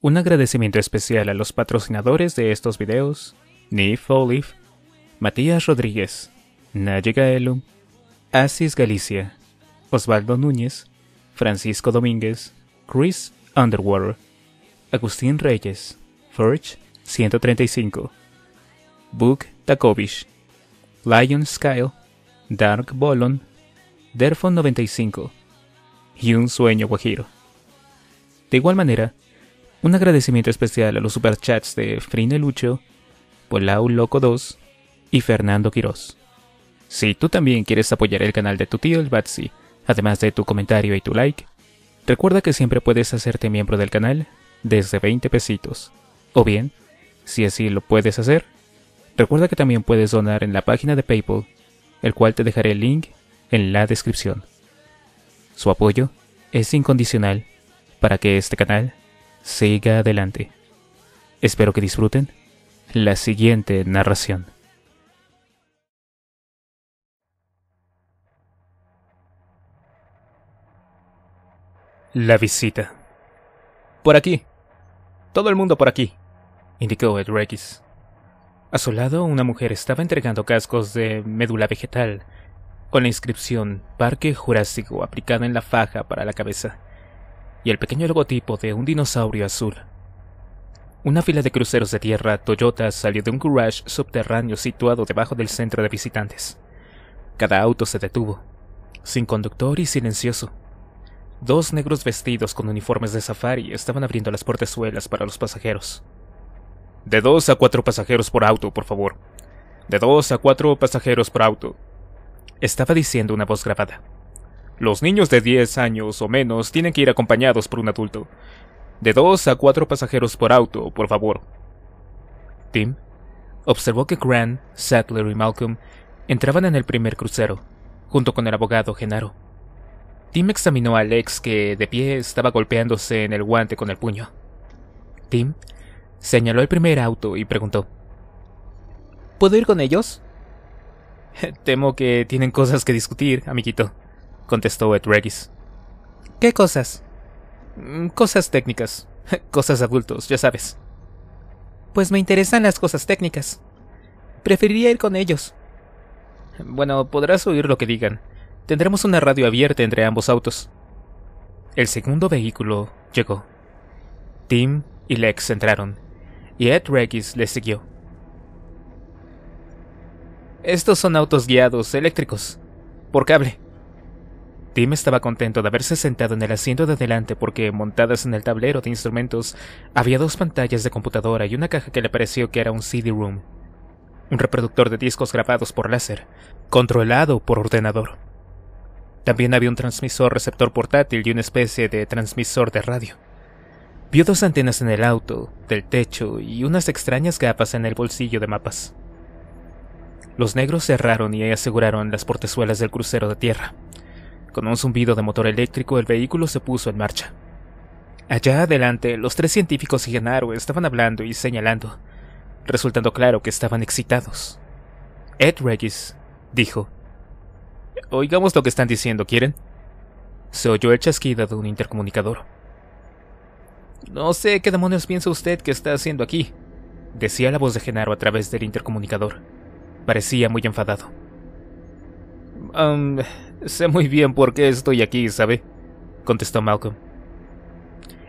Un agradecimiento especial a los patrocinadores de estos videos, Nif Olive, Matías Rodríguez, Naye Gaelum, Asis Galicia, Osvaldo Núñez, Francisco Domínguez, Chris Underwater, Agustín Reyes, Forge 135, book Takovich, Lion Skyle, Dark Bolon, Derfon 95 y Un Sueño Guajiro. De igual manera, un agradecimiento especial a los superchats de Frine Lucho, Polau Loco 2 y Fernando Quiroz. Si tú también quieres apoyar el canal de tu tío el Batsy, además de tu comentario y tu like, recuerda que siempre puedes hacerte miembro del canal desde 20 pesitos. O bien, si así lo puedes hacer, recuerda que también puedes donar en la página de PayPal, el cual te dejaré el link en la descripción. Su apoyo es incondicional para que este canal siga adelante. Espero que disfruten la siguiente narración. La visita. Por aquí. Todo el mundo por aquí, indicó Ed A su lado, una mujer estaba entregando cascos de médula vegetal con la inscripción Parque Jurásico aplicada en la faja para la cabeza y el pequeño logotipo de un dinosaurio azul. Una fila de cruceros de tierra Toyota salió de un garage subterráneo situado debajo del centro de visitantes. Cada auto se detuvo, sin conductor y silencioso. Dos negros vestidos con uniformes de safari estaban abriendo las portezuelas para los pasajeros. De dos a cuatro pasajeros por auto, por favor. De dos a cuatro pasajeros por auto. Estaba diciendo una voz grabada. Los niños de 10 años o menos tienen que ir acompañados por un adulto. De dos a cuatro pasajeros por auto, por favor. Tim observó que Grant, Sadler y Malcolm entraban en el primer crucero, junto con el abogado Genaro. Tim examinó a Alex que de pie estaba golpeándose en el guante con el puño. Tim señaló el primer auto y preguntó, ¿Puedo ir con ellos? Temo que tienen cosas que discutir, amiguito, contestó Ed Regis. ¿Qué cosas? Mm, cosas técnicas. Cosas adultos, ya sabes. Pues me interesan las cosas técnicas. Preferiría ir con ellos. Bueno, podrás oír lo que digan. Tendremos una radio abierta entre ambos autos. El segundo vehículo llegó. Tim y Lex entraron, y Ed Regis les siguió. Estos son autos guiados eléctricos, por cable. Tim estaba contento de haberse sentado en el asiento de delante porque, montadas en el tablero de instrumentos, había dos pantallas de computadora y una caja que le pareció que era un CD-ROOM, un reproductor de discos grabados por láser, controlado por ordenador. También había un transmisor receptor portátil y una especie de transmisor de radio. Vio dos antenas en el auto, del techo y unas extrañas gafas en el bolsillo de mapas. Los negros cerraron y aseguraron las portezuelas del crucero de tierra. Con un zumbido de motor eléctrico el vehículo se puso en marcha. Allá adelante, los tres científicos y Genaro estaban hablando y señalando, resultando claro que estaban excitados. Ed Regis dijo, Oigamos lo que están diciendo, ¿quieren? Se oyó el chasquido de un intercomunicador. No sé qué demonios piensa usted que está haciendo aquí, decía la voz de Genaro a través del intercomunicador. Parecía muy enfadado sé muy bien por qué estoy aquí, ¿sabe? contestó Malcolm.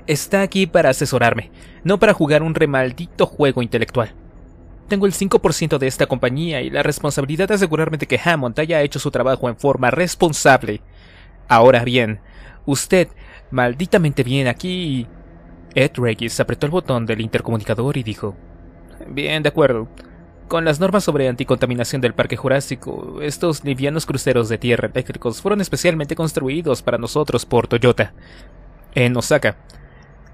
Está aquí para asesorarme, no para jugar un remaldito juego intelectual. Tengo el 5% de esta compañía y la responsabilidad de asegurarme de que Hammond haya hecho su trabajo en forma responsable. Ahora bien, usted, malditamente viene aquí. Ed Regis apretó el botón del intercomunicador y dijo: Bien, de acuerdo. Con las normas sobre anticontaminación del Parque Jurásico, estos livianos cruceros de tierra eléctricos fueron especialmente construidos para nosotros por Toyota, en Osaka.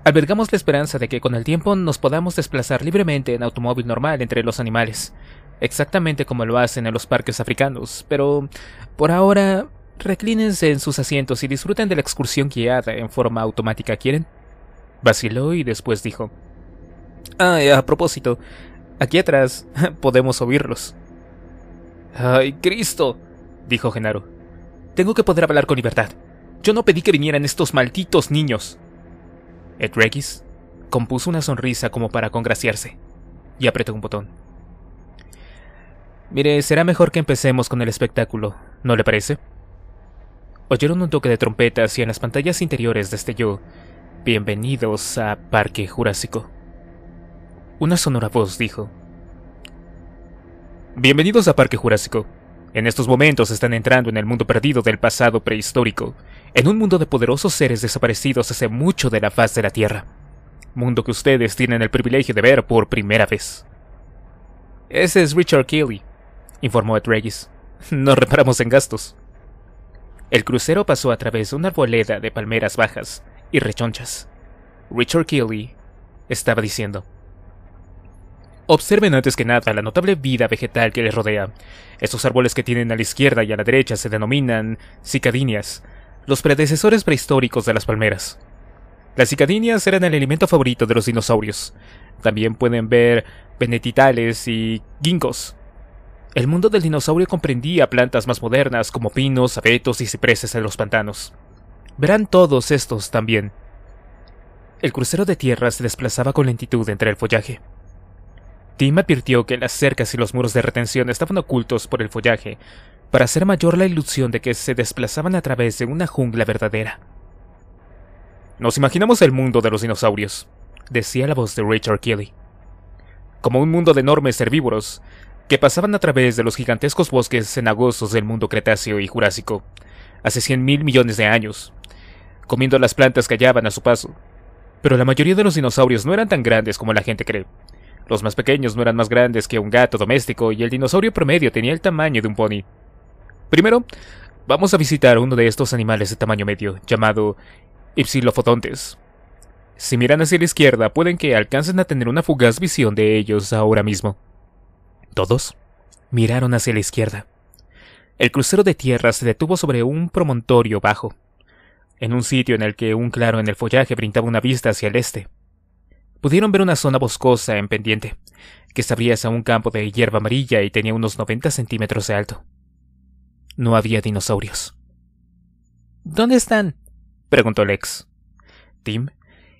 Albergamos la esperanza de que con el tiempo nos podamos desplazar libremente en automóvil normal entre los animales, exactamente como lo hacen en los parques africanos, pero por ahora reclínense en sus asientos y disfruten de la excursión guiada en forma automática, ¿quieren? Vaciló y después dijo. Ah, a propósito, Aquí atrás podemos oírlos. ¡Ay, Cristo! dijo Genaro. Tengo que poder hablar con libertad. Yo no pedí que vinieran estos malditos niños. Regis compuso una sonrisa como para congraciarse y apretó un botón. Mire, será mejor que empecemos con el espectáculo, ¿no le parece? Oyeron un toque de trompetas y en las pantallas interiores destelló Bienvenidos a Parque Jurásico. Una sonora voz dijo. Bienvenidos a Parque Jurásico. En estos momentos están entrando en el mundo perdido del pasado prehistórico, en un mundo de poderosos seres desaparecidos hace mucho de la faz de la Tierra. Mundo que ustedes tienen el privilegio de ver por primera vez. Ese es Richard Keeley, informó Atreides. No reparamos en gastos. El crucero pasó a través de una arboleda de palmeras bajas y rechonchas. Richard Keeley estaba diciendo. Observen antes que nada la notable vida vegetal que les rodea. Estos árboles que tienen a la izquierda y a la derecha se denominan cicadinias, los predecesores prehistóricos de las palmeras. Las cicadinias eran el alimento favorito de los dinosaurios. También pueden ver benetitales y ginkgos. El mundo del dinosaurio comprendía plantas más modernas como pinos, abetos y cipreses en los pantanos. Verán todos estos también. El crucero de tierra se desplazaba con lentitud entre el follaje. Tim advirtió que las cercas y los muros de retención estaban ocultos por el follaje, para hacer mayor la ilusión de que se desplazaban a través de una jungla verdadera. Nos imaginamos el mundo de los dinosaurios, decía la voz de Richard Kelly, como un mundo de enormes herbívoros que pasaban a través de los gigantescos bosques cenagosos del mundo Cretáceo y Jurásico, hace cien mil millones de años, comiendo las plantas que hallaban a su paso. Pero la mayoría de los dinosaurios no eran tan grandes como la gente cree, los más pequeños no eran más grandes que un gato doméstico y el dinosaurio promedio tenía el tamaño de un pony. Primero, vamos a visitar uno de estos animales de tamaño medio, llamado Ipsilophodontes. Si miran hacia la izquierda, pueden que alcancen a tener una fugaz visión de ellos ahora mismo. Todos miraron hacia la izquierda. El crucero de tierra se detuvo sobre un promontorio bajo, en un sitio en el que un claro en el follaje brindaba una vista hacia el este. Pudieron ver una zona boscosa en pendiente, que se abría a un campo de hierba amarilla y tenía unos 90 centímetros de alto. No había dinosaurios. ¿Dónde están? preguntó Lex. Tim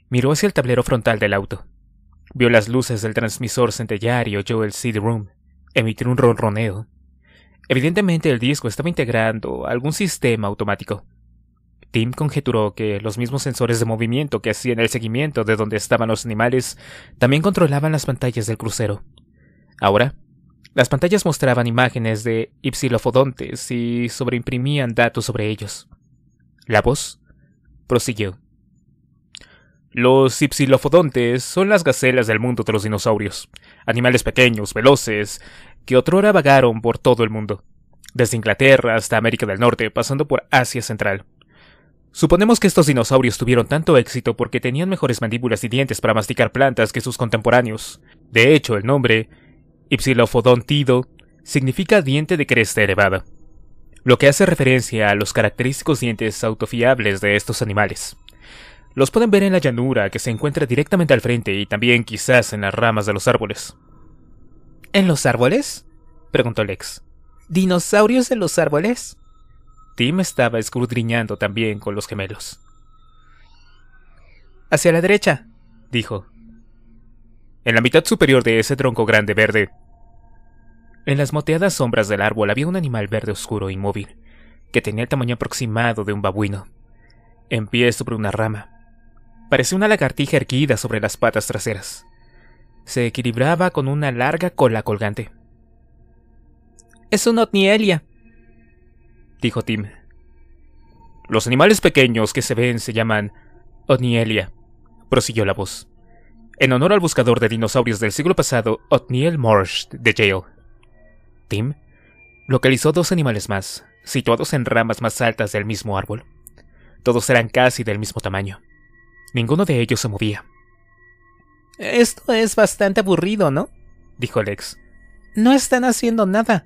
miró hacia el tablero frontal del auto. Vio las luces del transmisor centellar y oyó el CD-Room emitir un ronroneo. Evidentemente el disco estaba integrando algún sistema automático. Tim conjeturó que los mismos sensores de movimiento que hacían el seguimiento de donde estaban los animales también controlaban las pantallas del crucero. Ahora, las pantallas mostraban imágenes de ipsilofodontes y sobreimprimían datos sobre ellos. La voz prosiguió. Los ipsilofodontes son las gacelas del mundo de los dinosaurios, animales pequeños, veloces, que otrora vagaron por todo el mundo, desde Inglaterra hasta América del Norte, pasando por Asia Central. Suponemos que estos dinosaurios tuvieron tanto éxito porque tenían mejores mandíbulas y dientes para masticar plantas que sus contemporáneos. De hecho, el nombre, Ipsilophodontido, significa diente de cresta elevada, lo que hace referencia a los característicos dientes autofiables de estos animales. Los pueden ver en la llanura que se encuentra directamente al frente y también quizás en las ramas de los árboles. ¿En los árboles? preguntó Lex. ¿Dinosaurios en los árboles? Tim estaba escudriñando también con los gemelos. Hacia la derecha, dijo. En la mitad superior de ese tronco grande verde. En las moteadas sombras del árbol había un animal verde oscuro inmóvil, que tenía el tamaño aproximado de un babuino, en pie sobre una rama. Parecía una lagartija erguida sobre las patas traseras. Se equilibraba con una larga cola colgante. Es un otnielia, dijo Tim. Los animales pequeños que se ven se llaman Otnielia, prosiguió la voz, en honor al buscador de dinosaurios del siglo pasado, Otniel Marsh de Yale. Tim localizó dos animales más, situados en ramas más altas del mismo árbol. Todos eran casi del mismo tamaño. Ninguno de ellos se movía. Esto es bastante aburrido, ¿no? dijo Lex. No están haciendo nada.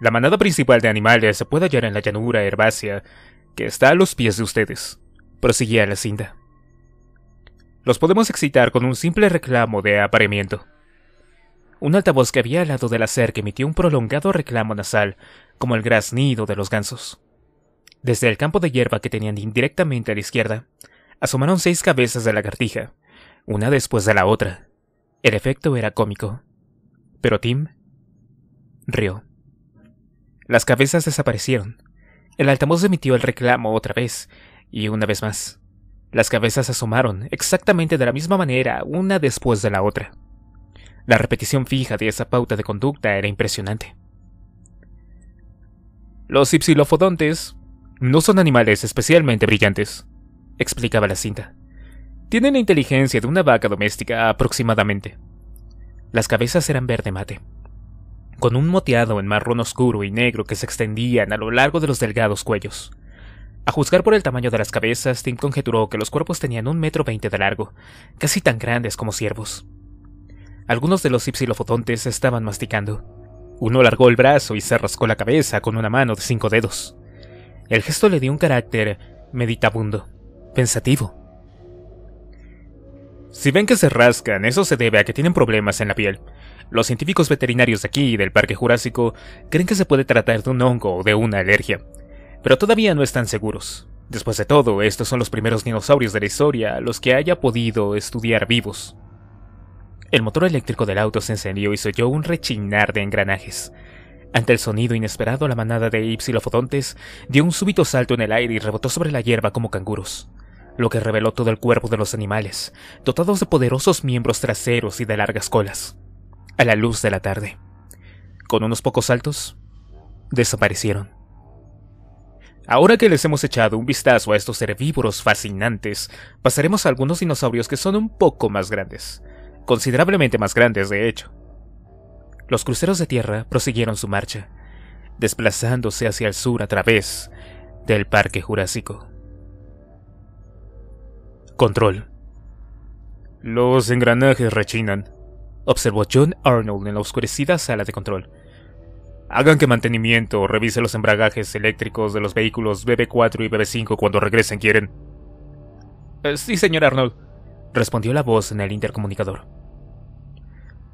La manada principal de animales se puede hallar en la llanura herbácea que está a los pies de ustedes, —prosiguía la cinta. Los podemos excitar con un simple reclamo de apareamiento. Un altavoz que había al lado del la emitió un prolongado reclamo nasal, como el graznido de los gansos. Desde el campo de hierba que tenían indirectamente a la izquierda, asomaron seis cabezas de lagartija, una después de la otra. El efecto era cómico. Pero Tim rió. Las cabezas desaparecieron. El altavoz emitió el reclamo otra vez, y una vez más. Las cabezas asomaron, exactamente de la misma manera, una después de la otra. La repetición fija de esa pauta de conducta era impresionante. Los ipsilofodontes no son animales especialmente brillantes, explicaba la cinta. Tienen la inteligencia de una vaca doméstica aproximadamente. Las cabezas eran verde mate con un moteado en marrón oscuro y negro que se extendían a lo largo de los delgados cuellos. A juzgar por el tamaño de las cabezas, Tim conjeturó que los cuerpos tenían un metro veinte de largo, casi tan grandes como ciervos. Algunos de los ipsilofotontes estaban masticando. Uno largó el brazo y se rascó la cabeza con una mano de cinco dedos. El gesto le dio un carácter meditabundo, pensativo. Si ven que se rascan, eso se debe a que tienen problemas en la piel, los científicos veterinarios de aquí del Parque Jurásico creen que se puede tratar de un hongo o de una alergia, pero todavía no están seguros. Después de todo, estos son los primeros dinosaurios de la historia los que haya podido estudiar vivos. El motor eléctrico del auto se encendió y se oyó un rechinar de engranajes. Ante el sonido inesperado, la manada de ipsilofodontes dio un súbito salto en el aire y rebotó sobre la hierba como canguros, lo que reveló todo el cuerpo de los animales, dotados de poderosos miembros traseros y de largas colas a la luz de la tarde. Con unos pocos saltos, desaparecieron. Ahora que les hemos echado un vistazo a estos herbívoros fascinantes, pasaremos a algunos dinosaurios que son un poco más grandes, considerablemente más grandes de hecho. Los cruceros de tierra prosiguieron su marcha, desplazándose hacia el sur a través del Parque Jurásico. Control. Los engranajes rechinan observó John Arnold en la oscurecida sala de control. Hagan que mantenimiento revise los embragajes eléctricos de los vehículos BB4 y BB5 cuando regresen, ¿quieren? Eh, sí, señor Arnold, respondió la voz en el intercomunicador.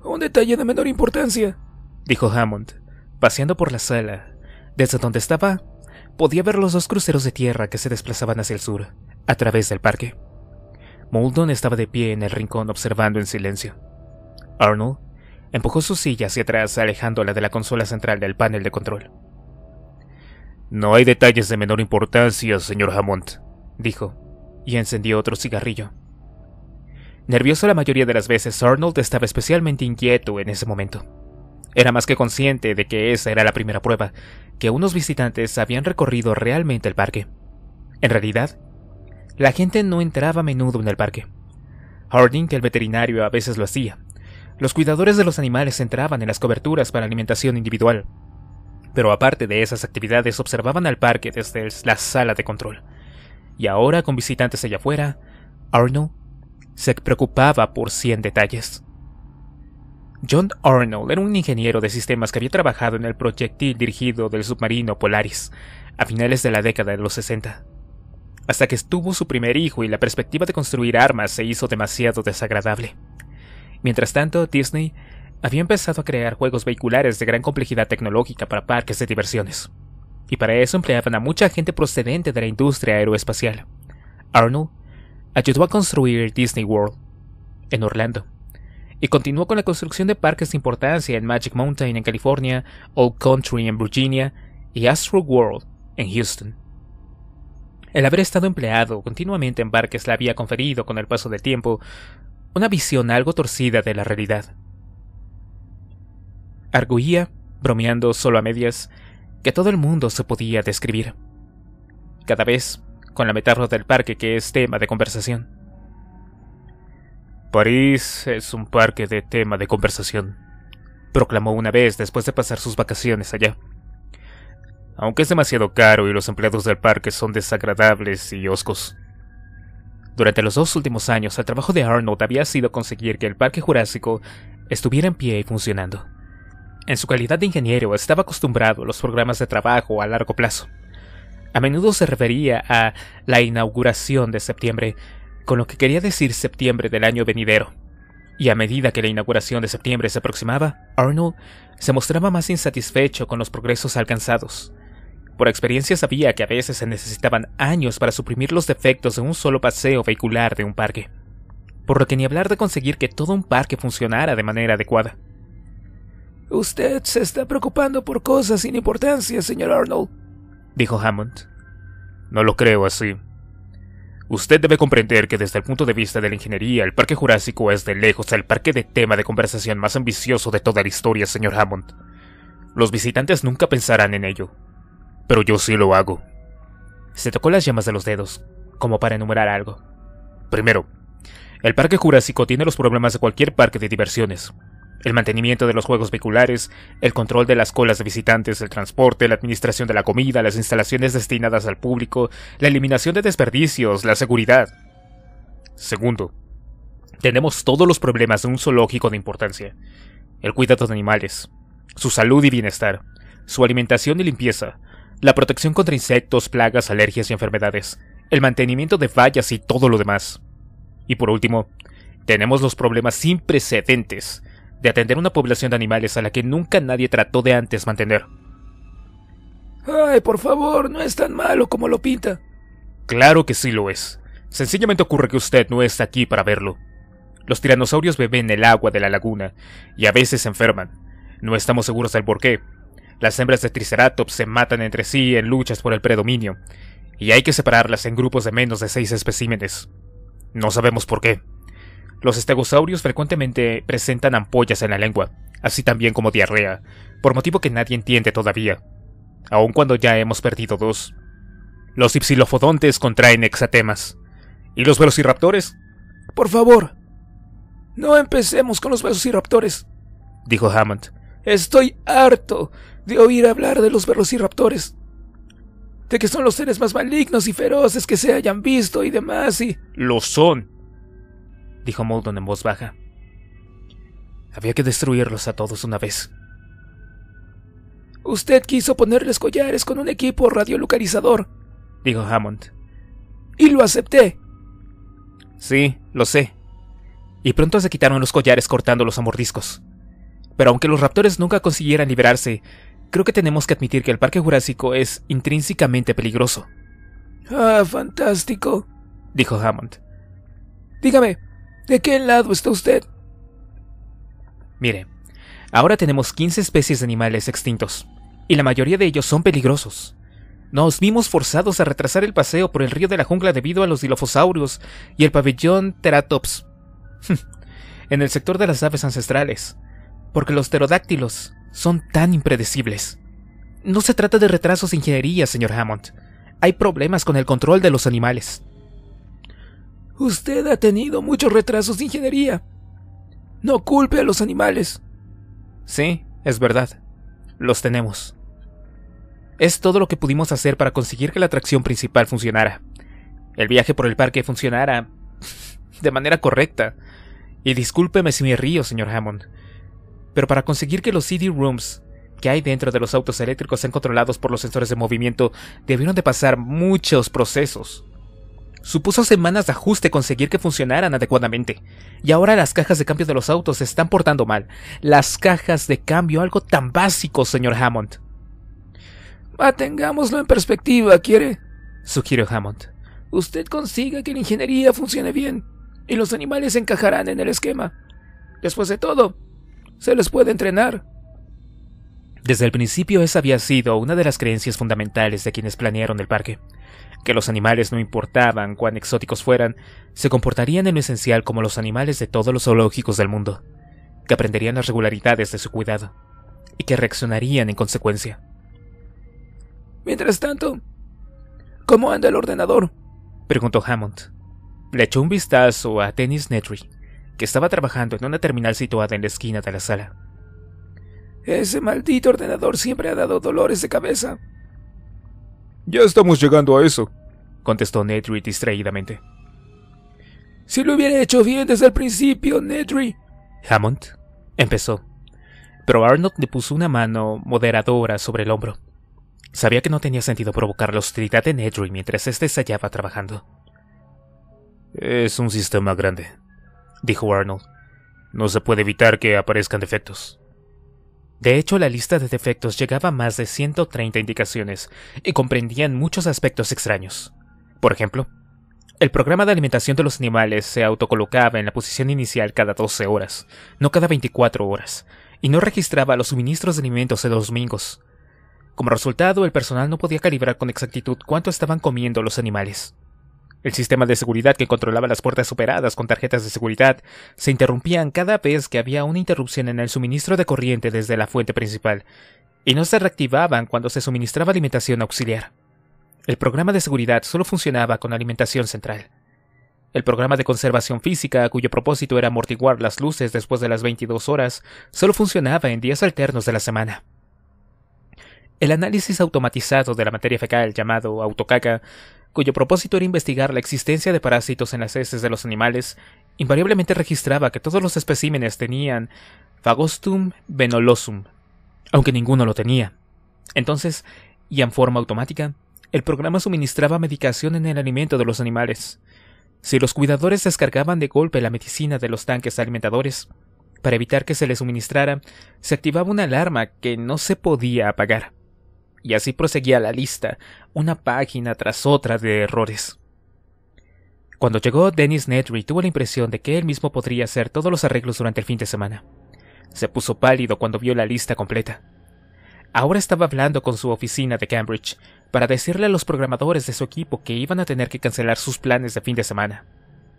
Un detalle de menor importancia, dijo Hammond, paseando por la sala. Desde donde estaba, podía ver los dos cruceros de tierra que se desplazaban hacia el sur, a través del parque. Mouldon estaba de pie en el rincón observando en silencio. Arnold empujó su silla hacia atrás alejándola de la consola central del panel de control. No hay detalles de menor importancia, señor Hammond, dijo, y encendió otro cigarrillo. Nervioso la mayoría de las veces, Arnold estaba especialmente inquieto en ese momento. Era más que consciente de que esa era la primera prueba, que unos visitantes habían recorrido realmente el parque. En realidad, la gente no entraba a menudo en el parque. Harding, el veterinario, a veces lo hacía, los cuidadores de los animales entraban en las coberturas para alimentación individual. Pero aparte de esas actividades observaban al parque desde la sala de control. Y ahora, con visitantes allá afuera, Arnold se preocupaba por cien detalles. John Arnold era un ingeniero de sistemas que había trabajado en el proyectil dirigido del submarino Polaris a finales de la década de los 60. Hasta que estuvo su primer hijo y la perspectiva de construir armas se hizo demasiado desagradable. Mientras tanto, Disney había empezado a crear juegos vehiculares de gran complejidad tecnológica para parques de diversiones. Y para eso empleaban a mucha gente procedente de la industria aeroespacial. Arnold ayudó a construir Disney World en Orlando y continuó con la construcción de parques de importancia en Magic Mountain en California, Old Country en Virginia y Astro World en Houston. El haber estado empleado continuamente en parques le había conferido con el paso del tiempo una visión algo torcida de la realidad. Arguía, bromeando solo a medias, que todo el mundo se podía describir. Cada vez con la metáfora del parque que es tema de conversación. París es un parque de tema de conversación, proclamó una vez después de pasar sus vacaciones allá. Aunque es demasiado caro y los empleados del parque son desagradables y oscos. Durante los dos últimos años, el trabajo de Arnold había sido conseguir que el Parque Jurásico estuviera en pie y funcionando. En su calidad de ingeniero estaba acostumbrado a los programas de trabajo a largo plazo. A menudo se refería a la inauguración de septiembre, con lo que quería decir septiembre del año venidero. Y a medida que la inauguración de septiembre se aproximaba, Arnold se mostraba más insatisfecho con los progresos alcanzados. Por experiencia sabía que a veces se necesitaban años para suprimir los defectos de un solo paseo vehicular de un parque, por lo que ni hablar de conseguir que todo un parque funcionara de manera adecuada. Usted se está preocupando por cosas sin importancia, señor Arnold, dijo Hammond. No lo creo así. Usted debe comprender que desde el punto de vista de la ingeniería, el Parque Jurásico es de lejos el parque de tema de conversación más ambicioso de toda la historia, señor Hammond. Los visitantes nunca pensarán en ello, pero yo sí lo hago. Se tocó las llamas de los dedos, como para enumerar algo. Primero, el parque jurásico tiene los problemas de cualquier parque de diversiones. El mantenimiento de los juegos vehiculares, el control de las colas de visitantes, el transporte, la administración de la comida, las instalaciones destinadas al público, la eliminación de desperdicios, la seguridad. Segundo, tenemos todos los problemas de un zoológico de importancia. El cuidado de animales, su salud y bienestar, su alimentación y limpieza, la protección contra insectos, plagas, alergias y enfermedades, el mantenimiento de vallas y todo lo demás. Y por último, tenemos los problemas sin precedentes de atender una población de animales a la que nunca nadie trató de antes mantener. Ay, por favor, no es tan malo como lo pinta. Claro que sí lo es. Sencillamente ocurre que usted no está aquí para verlo. Los tiranosaurios beben el agua de la laguna y a veces se enferman. No estamos seguros del porqué. Las hembras de Triceratops se matan entre sí en luchas por el predominio, y hay que separarlas en grupos de menos de seis especímenes. No sabemos por qué. Los estegosaurios frecuentemente presentan ampollas en la lengua, así también como diarrea, por motivo que nadie entiende todavía, aun cuando ya hemos perdido dos. Los ipsilofodontes contraen exatemas. ¿Y los velociraptores? Por favor, no empecemos con los velociraptores, dijo Hammond. Estoy harto de oír hablar de los y raptores... de que son los seres más malignos y feroces que se hayan visto y demás y... Lo son, dijo Moldon en voz baja. Había que destruirlos a todos una vez. Usted quiso ponerles collares con un equipo radiolucarizador, dijo Hammond. Y lo acepté. Sí, lo sé. Y pronto se quitaron los collares cortando los amordiscos. Pero aunque los raptores nunca consiguieran liberarse, creo que tenemos que admitir que el Parque Jurásico es intrínsecamente peligroso. Ah, fantástico, dijo Hammond. Dígame, ¿de qué lado está usted? Mire, ahora tenemos 15 especies de animales extintos, y la mayoría de ellos son peligrosos. Nos vimos forzados a retrasar el paseo por el río de la jungla debido a los dilofosaurios y el pabellón Teratops. en el sector de las aves ancestrales, porque los pterodáctilos son tan impredecibles. No se trata de retrasos de ingeniería, señor Hammond. Hay problemas con el control de los animales. Usted ha tenido muchos retrasos de ingeniería. No culpe a los animales. Sí, es verdad. Los tenemos. Es todo lo que pudimos hacer para conseguir que la atracción principal funcionara. El viaje por el parque funcionara de manera correcta. Y discúlpeme si me río, señor Hammond. Pero para conseguir que los CD Rooms que hay dentro de los autos eléctricos sean controlados por los sensores de movimiento, debieron de pasar muchos procesos. Supuso semanas de ajuste conseguir que funcionaran adecuadamente. Y ahora las cajas de cambio de los autos se están portando mal. Las cajas de cambio, algo tan básico, señor Hammond. Mantengámoslo en perspectiva, ¿quiere? sugirió Hammond. Usted consiga que la ingeniería funcione bien, y los animales encajarán en el esquema. Después de todo, se les puede entrenar. Desde el principio esa había sido una de las creencias fundamentales de quienes planearon el parque, que los animales no importaban cuán exóticos fueran, se comportarían en lo esencial como los animales de todos los zoológicos del mundo, que aprenderían las regularidades de su cuidado, y que reaccionarían en consecuencia. Mientras tanto, ¿cómo anda el ordenador? preguntó Hammond. Le echó un vistazo a Dennis Nedry, que estaba trabajando en una terminal situada en la esquina de la sala. Ese maldito ordenador siempre ha dado dolores de cabeza. Ya estamos llegando a eso, contestó Nedry distraídamente. Si lo hubiera hecho bien desde el principio, Nedry. Hammond empezó, pero Arnold le puso una mano moderadora sobre el hombro. Sabía que no tenía sentido provocar la hostilidad de Nedry mientras éste hallaba trabajando. Es un sistema grande, dijo Arnold. No se puede evitar que aparezcan defectos. De hecho, la lista de defectos llegaba a más de 130 indicaciones y comprendían muchos aspectos extraños. Por ejemplo, el programa de alimentación de los animales se autocolocaba en la posición inicial cada 12 horas, no cada 24 horas, y no registraba los suministros de alimentos de los domingos. Como resultado, el personal no podía calibrar con exactitud cuánto estaban comiendo los animales. El sistema de seguridad que controlaba las puertas operadas con tarjetas de seguridad se interrumpían cada vez que había una interrupción en el suministro de corriente desde la fuente principal, y no se reactivaban cuando se suministraba alimentación auxiliar. El programa de seguridad solo funcionaba con alimentación central. El programa de conservación física, cuyo propósito era amortiguar las luces después de las 22 horas, solo funcionaba en días alternos de la semana. El análisis automatizado de la materia fecal llamado autocaca cuyo propósito era investigar la existencia de parásitos en las heces de los animales, invariablemente registraba que todos los especímenes tenían Fagostum venolosum, aunque ninguno lo tenía. Entonces, y en forma automática, el programa suministraba medicación en el alimento de los animales. Si los cuidadores descargaban de golpe la medicina de los tanques alimentadores, para evitar que se les suministrara, se activaba una alarma que no se podía apagar y así proseguía la lista, una página tras otra de errores. Cuando llegó, Dennis Nedry tuvo la impresión de que él mismo podría hacer todos los arreglos durante el fin de semana. Se puso pálido cuando vio la lista completa. Ahora estaba hablando con su oficina de Cambridge para decirle a los programadores de su equipo que iban a tener que cancelar sus planes de fin de semana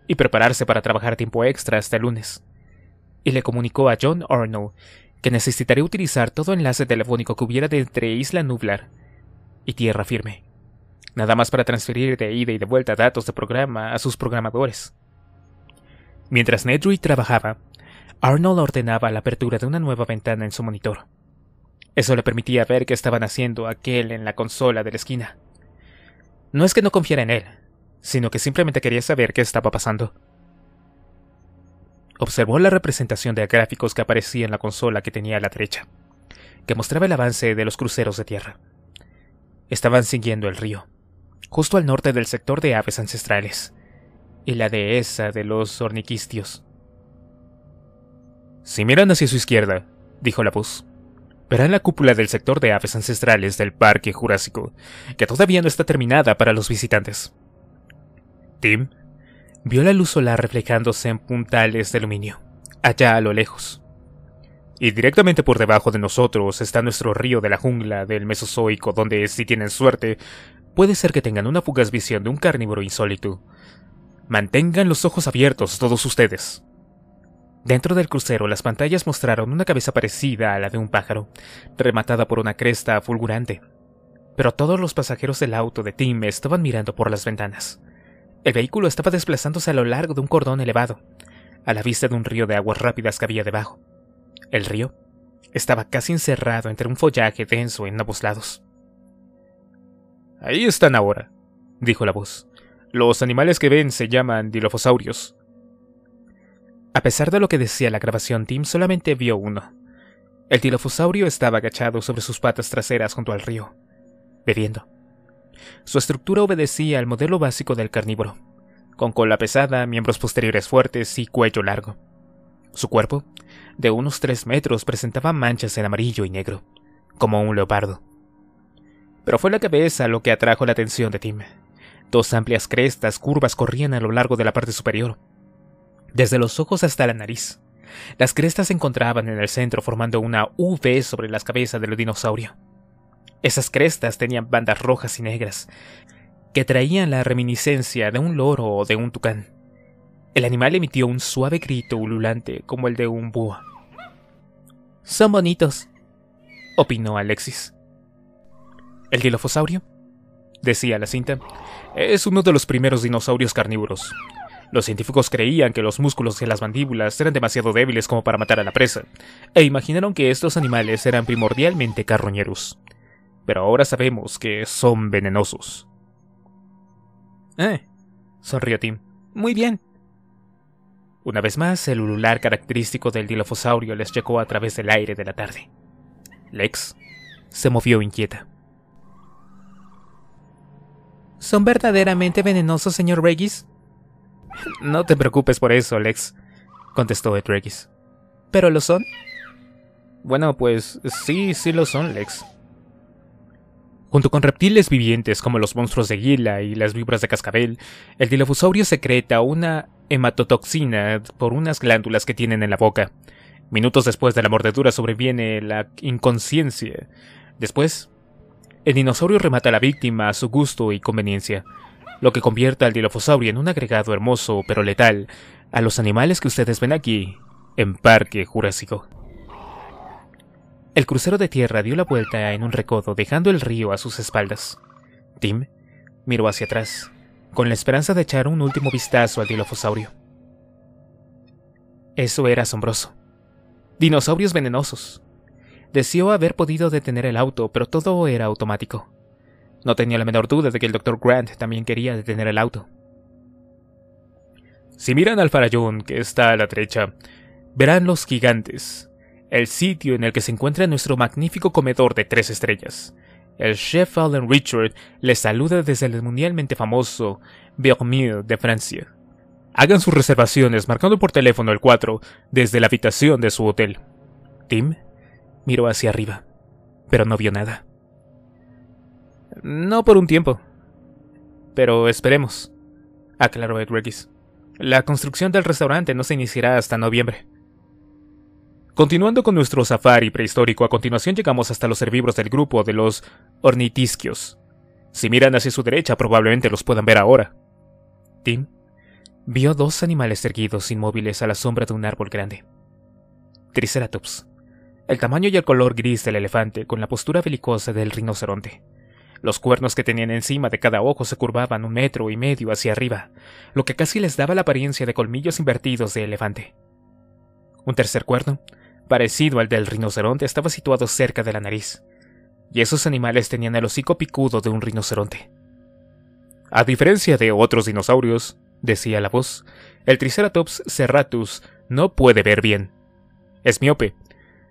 y prepararse para trabajar tiempo extra hasta el lunes. Y le comunicó a John Arnold que necesitaré utilizar todo enlace telefónico que hubiera entre Isla Nublar y Tierra Firme. Nada más para transferir de ida y de vuelta datos de programa a sus programadores. Mientras Nedry trabajaba, Arnold ordenaba la apertura de una nueva ventana en su monitor. Eso le permitía ver qué estaban haciendo aquel en la consola de la esquina. No es que no confiara en él, sino que simplemente quería saber qué estaba pasando observó la representación de gráficos que aparecía en la consola que tenía a la derecha, que mostraba el avance de los cruceros de tierra. Estaban siguiendo el río, justo al norte del sector de aves ancestrales, y la dehesa de los orniquistios. Si miran hacia su izquierda, dijo la voz, verán la cúpula del sector de aves ancestrales del Parque Jurásico, que todavía no está terminada para los visitantes. Tim vio la luz solar reflejándose en puntales de aluminio, allá a lo lejos. Y directamente por debajo de nosotros está nuestro río de la jungla del Mesozoico, donde, si tienen suerte, puede ser que tengan una fugaz visión de un carnívoro insólito. Mantengan los ojos abiertos todos ustedes. Dentro del crucero las pantallas mostraron una cabeza parecida a la de un pájaro, rematada por una cresta fulgurante. Pero todos los pasajeros del auto de Tim estaban mirando por las ventanas. El vehículo estaba desplazándose a lo largo de un cordón elevado, a la vista de un río de aguas rápidas que había debajo. El río estaba casi encerrado entre un follaje denso en ambos lados. Ahí están ahora, dijo la voz. Los animales que ven se llaman dilofosaurios. A pesar de lo que decía la grabación, Tim solamente vio uno. El dilofosaurio estaba agachado sobre sus patas traseras junto al río, bebiendo. Su estructura obedecía al modelo básico del carnívoro, con cola pesada, miembros posteriores fuertes y cuello largo. Su cuerpo, de unos tres metros, presentaba manchas en amarillo y negro, como un leopardo. Pero fue la cabeza lo que atrajo la atención de Tim. Dos amplias crestas curvas corrían a lo largo de la parte superior, desde los ojos hasta la nariz. Las crestas se encontraban en el centro formando una V sobre las cabezas del dinosaurio. Esas crestas tenían bandas rojas y negras, que traían la reminiscencia de un loro o de un tucán. El animal emitió un suave grito ululante como el de un búho. Son bonitos, opinó Alexis. El dilofosaurio, decía la cinta, es uno de los primeros dinosaurios carnívoros. Los científicos creían que los músculos de las mandíbulas eran demasiado débiles como para matar a la presa, e imaginaron que estos animales eran primordialmente carroñeros pero ahora sabemos que son venenosos. Eh, sonrió Tim. Muy bien. Una vez más, el ulular característico del dilofosaurio les llegó a través del aire de la tarde. Lex se movió inquieta. ¿Son verdaderamente venenosos, señor Regis? No te preocupes por eso, Lex, contestó Ed Regis. ¿Pero lo son? Bueno, pues sí, sí lo son, Lex, Junto con reptiles vivientes como los monstruos de Gila y las vibras de cascabel, el Dilophosaurio secreta una hematotoxina por unas glándulas que tienen en la boca. Minutos después de la mordedura sobreviene la inconsciencia. Después, el dinosaurio remata a la víctima a su gusto y conveniencia, lo que convierte al Dilophosaurio en un agregado hermoso pero letal a los animales que ustedes ven aquí en Parque Jurásico. El crucero de tierra dio la vuelta en un recodo dejando el río a sus espaldas. Tim miró hacia atrás, con la esperanza de echar un último vistazo al dilofosaurio. Eso era asombroso. Dinosaurios venenosos. Deseó haber podido detener el auto, pero todo era automático. No tenía la menor duda de que el Dr. Grant también quería detener el auto. Si miran al farallón que está a la derecha, verán los gigantes, el sitio en el que se encuentra nuestro magnífico comedor de tres estrellas. El chef Alan Richard les saluda desde el mundialmente famoso Vermeer de Francia. Hagan sus reservaciones marcando por teléfono el 4 desde la habitación de su hotel. Tim miró hacia arriba, pero no vio nada. No por un tiempo. Pero esperemos, aclaró Edregis. La construcción del restaurante no se iniciará hasta noviembre. Continuando con nuestro safari prehistórico, a continuación llegamos hasta los herbívoros del grupo de los ornitisquios. Si miran hacia su derecha, probablemente los puedan ver ahora. Tim vio dos animales erguidos inmóviles a la sombra de un árbol grande. Triceratops. El tamaño y el color gris del elefante con la postura belicosa del rinoceronte. Los cuernos que tenían encima de cada ojo se curvaban un metro y medio hacia arriba, lo que casi les daba la apariencia de colmillos invertidos de elefante. Un tercer cuerno parecido al del rinoceronte, estaba situado cerca de la nariz, y esos animales tenían el hocico picudo de un rinoceronte. A diferencia de otros dinosaurios, decía la voz, el Triceratops serratus no puede ver bien. Es miope,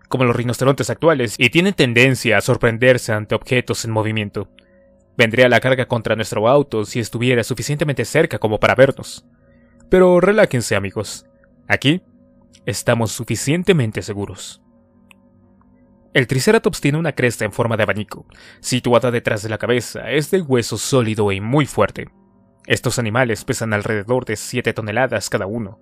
como los rinocerontes actuales, y tiene tendencia a sorprenderse ante objetos en movimiento. Vendría la carga contra nuestro auto si estuviera suficientemente cerca como para vernos. Pero reláquense, amigos. Aquí estamos suficientemente seguros. El Triceratops tiene una cresta en forma de abanico, situada detrás de la cabeza, es de hueso sólido y muy fuerte. Estos animales pesan alrededor de 7 toneladas cada uno.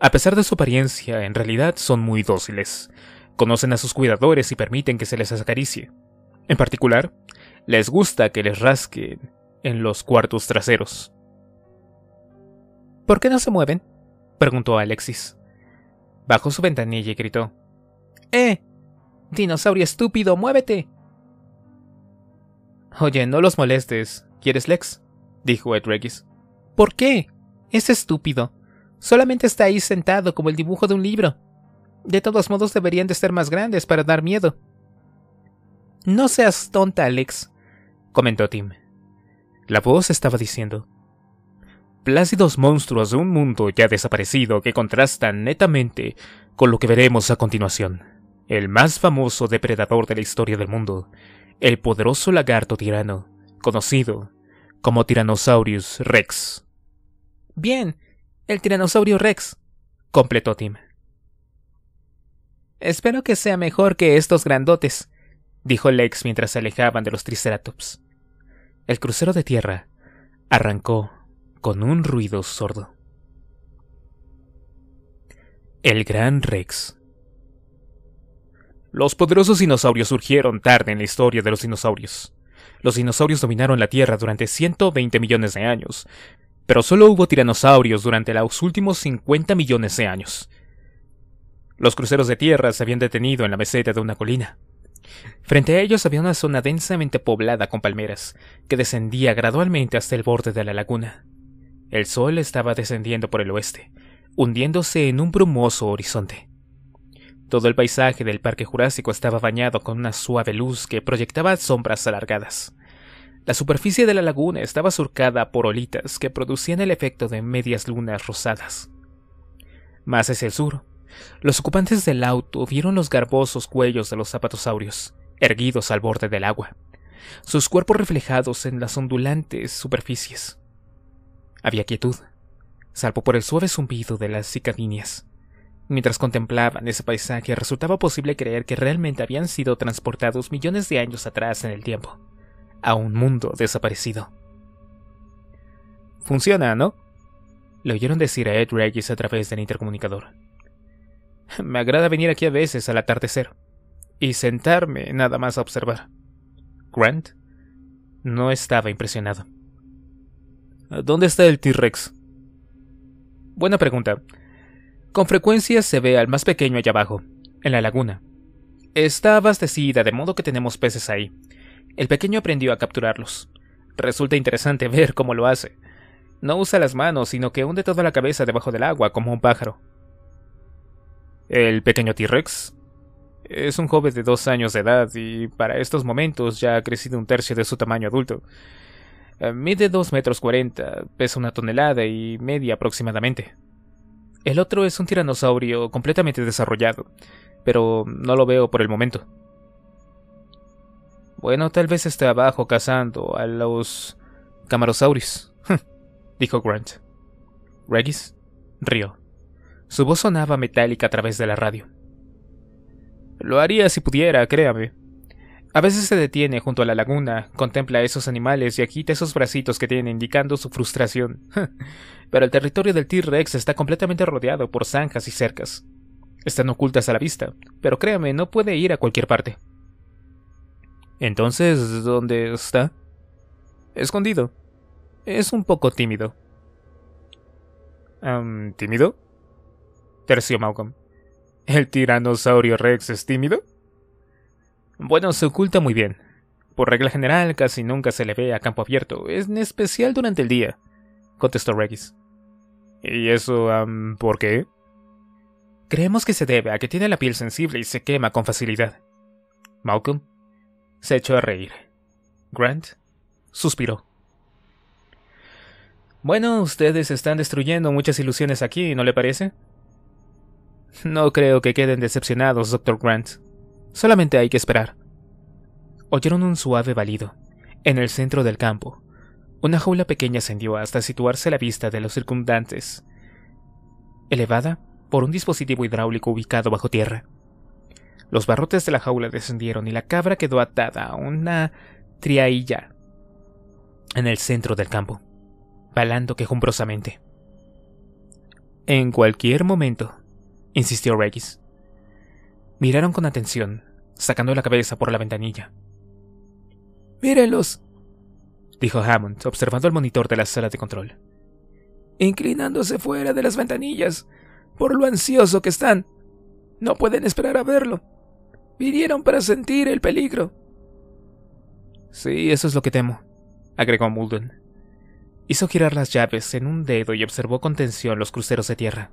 A pesar de su apariencia, en realidad son muy dóciles. Conocen a sus cuidadores y permiten que se les acaricie. En particular, les gusta que les rasquen en los cuartos traseros. ¿Por qué no se mueven? preguntó Alexis. Bajo su ventanilla y gritó. ¡Eh! Dinosaurio estúpido, muévete. Oye, no los molestes. ¿Quieres Lex? dijo Ed Regis. ¿Por qué? Es estúpido. Solamente está ahí sentado como el dibujo de un libro. De todos modos deberían de ser más grandes para dar miedo. No seas tonta, Lex. comentó Tim. La voz estaba diciendo, plácidos monstruos de un mundo ya desaparecido que contrastan netamente con lo que veremos a continuación. El más famoso depredador de la historia del mundo, el poderoso lagarto tirano, conocido como Tyrannosaurus Rex. Bien, el Tiranosaurio Rex, completó Tim. Espero que sea mejor que estos grandotes, dijo Lex mientras se alejaban de los Triceratops. El crucero de tierra arrancó con un ruido sordo. El Gran Rex. Los poderosos dinosaurios surgieron tarde en la historia de los dinosaurios. Los dinosaurios dominaron la Tierra durante 120 millones de años, pero solo hubo tiranosaurios durante los últimos 50 millones de años. Los cruceros de tierra se habían detenido en la meseta de una colina. Frente a ellos había una zona densamente poblada con palmeras, que descendía gradualmente hasta el borde de la laguna. El sol estaba descendiendo por el oeste, hundiéndose en un brumoso horizonte. Todo el paisaje del Parque Jurásico estaba bañado con una suave luz que proyectaba sombras alargadas. La superficie de la laguna estaba surcada por olitas que producían el efecto de medias lunas rosadas. Más hacia el sur, los ocupantes del auto vieron los garbosos cuellos de los zapatosaurios, erguidos al borde del agua, sus cuerpos reflejados en las ondulantes superficies. Había quietud, salvo por el suave zumbido de las cicadinias. Mientras contemplaban ese paisaje, resultaba posible creer que realmente habían sido transportados millones de años atrás en el tiempo, a un mundo desaparecido. Funciona, ¿no? Le oyeron decir a Ed Regis a través del intercomunicador. Me agrada venir aquí a veces al atardecer y sentarme nada más a observar. Grant no estaba impresionado. ¿Dónde está el T-Rex? Buena pregunta. Con frecuencia se ve al más pequeño allá abajo, en la laguna. Está abastecida, de modo que tenemos peces ahí. El pequeño aprendió a capturarlos. Resulta interesante ver cómo lo hace. No usa las manos, sino que hunde toda la cabeza debajo del agua como un pájaro. El pequeño T-Rex es un joven de dos años de edad y para estos momentos ya ha crecido un tercio de su tamaño adulto. Eh, mide 2 metros 40, pesa una tonelada y media aproximadamente. El otro es un tiranosaurio completamente desarrollado, pero no lo veo por el momento. Bueno, tal vez esté abajo cazando a los camarosaurios, dijo Grant. Regis rió. Su voz sonaba metálica a través de la radio. Lo haría si pudiera, créame. A veces se detiene junto a la laguna, contempla a esos animales y agita esos bracitos que tiene indicando su frustración. Pero el territorio del T-Rex está completamente rodeado por zanjas y cercas. Están ocultas a la vista, pero créame, no puede ir a cualquier parte. Entonces, ¿dónde está? Escondido. Es un poco tímido. ¿Tímido? Terció Malcolm. ¿El tiranosaurio Rex es tímido? Bueno, se oculta muy bien. Por regla general, casi nunca se le ve a campo abierto, en especial durante el día, contestó Regis. ¿Y eso, por qué? Creemos que se debe a que tiene la piel sensible y se quema con facilidad. Malcolm se echó a reír. Grant suspiró. Bueno, ustedes están destruyendo muchas ilusiones aquí, ¿no le parece? No creo que queden decepcionados, Dr. Grant, Solamente hay que esperar. Oyeron un suave balido, en el centro del campo. Una jaula pequeña ascendió hasta situarse a la vista de los circundantes, elevada por un dispositivo hidráulico ubicado bajo tierra. Los barrotes de la jaula descendieron y la cabra quedó atada a una triailla en el centro del campo, balando quejumbrosamente. En cualquier momento, insistió Regis. Miraron con atención, sacando la cabeza por la ventanilla. Mírenlos, dijo Hammond, observando el monitor de la sala de control. Inclinándose fuera de las ventanillas, por lo ansioso que están. No pueden esperar a verlo. Vinieron para sentir el peligro. Sí, eso es lo que temo, agregó Mulden. Hizo girar las llaves en un dedo y observó con tensión los cruceros de tierra.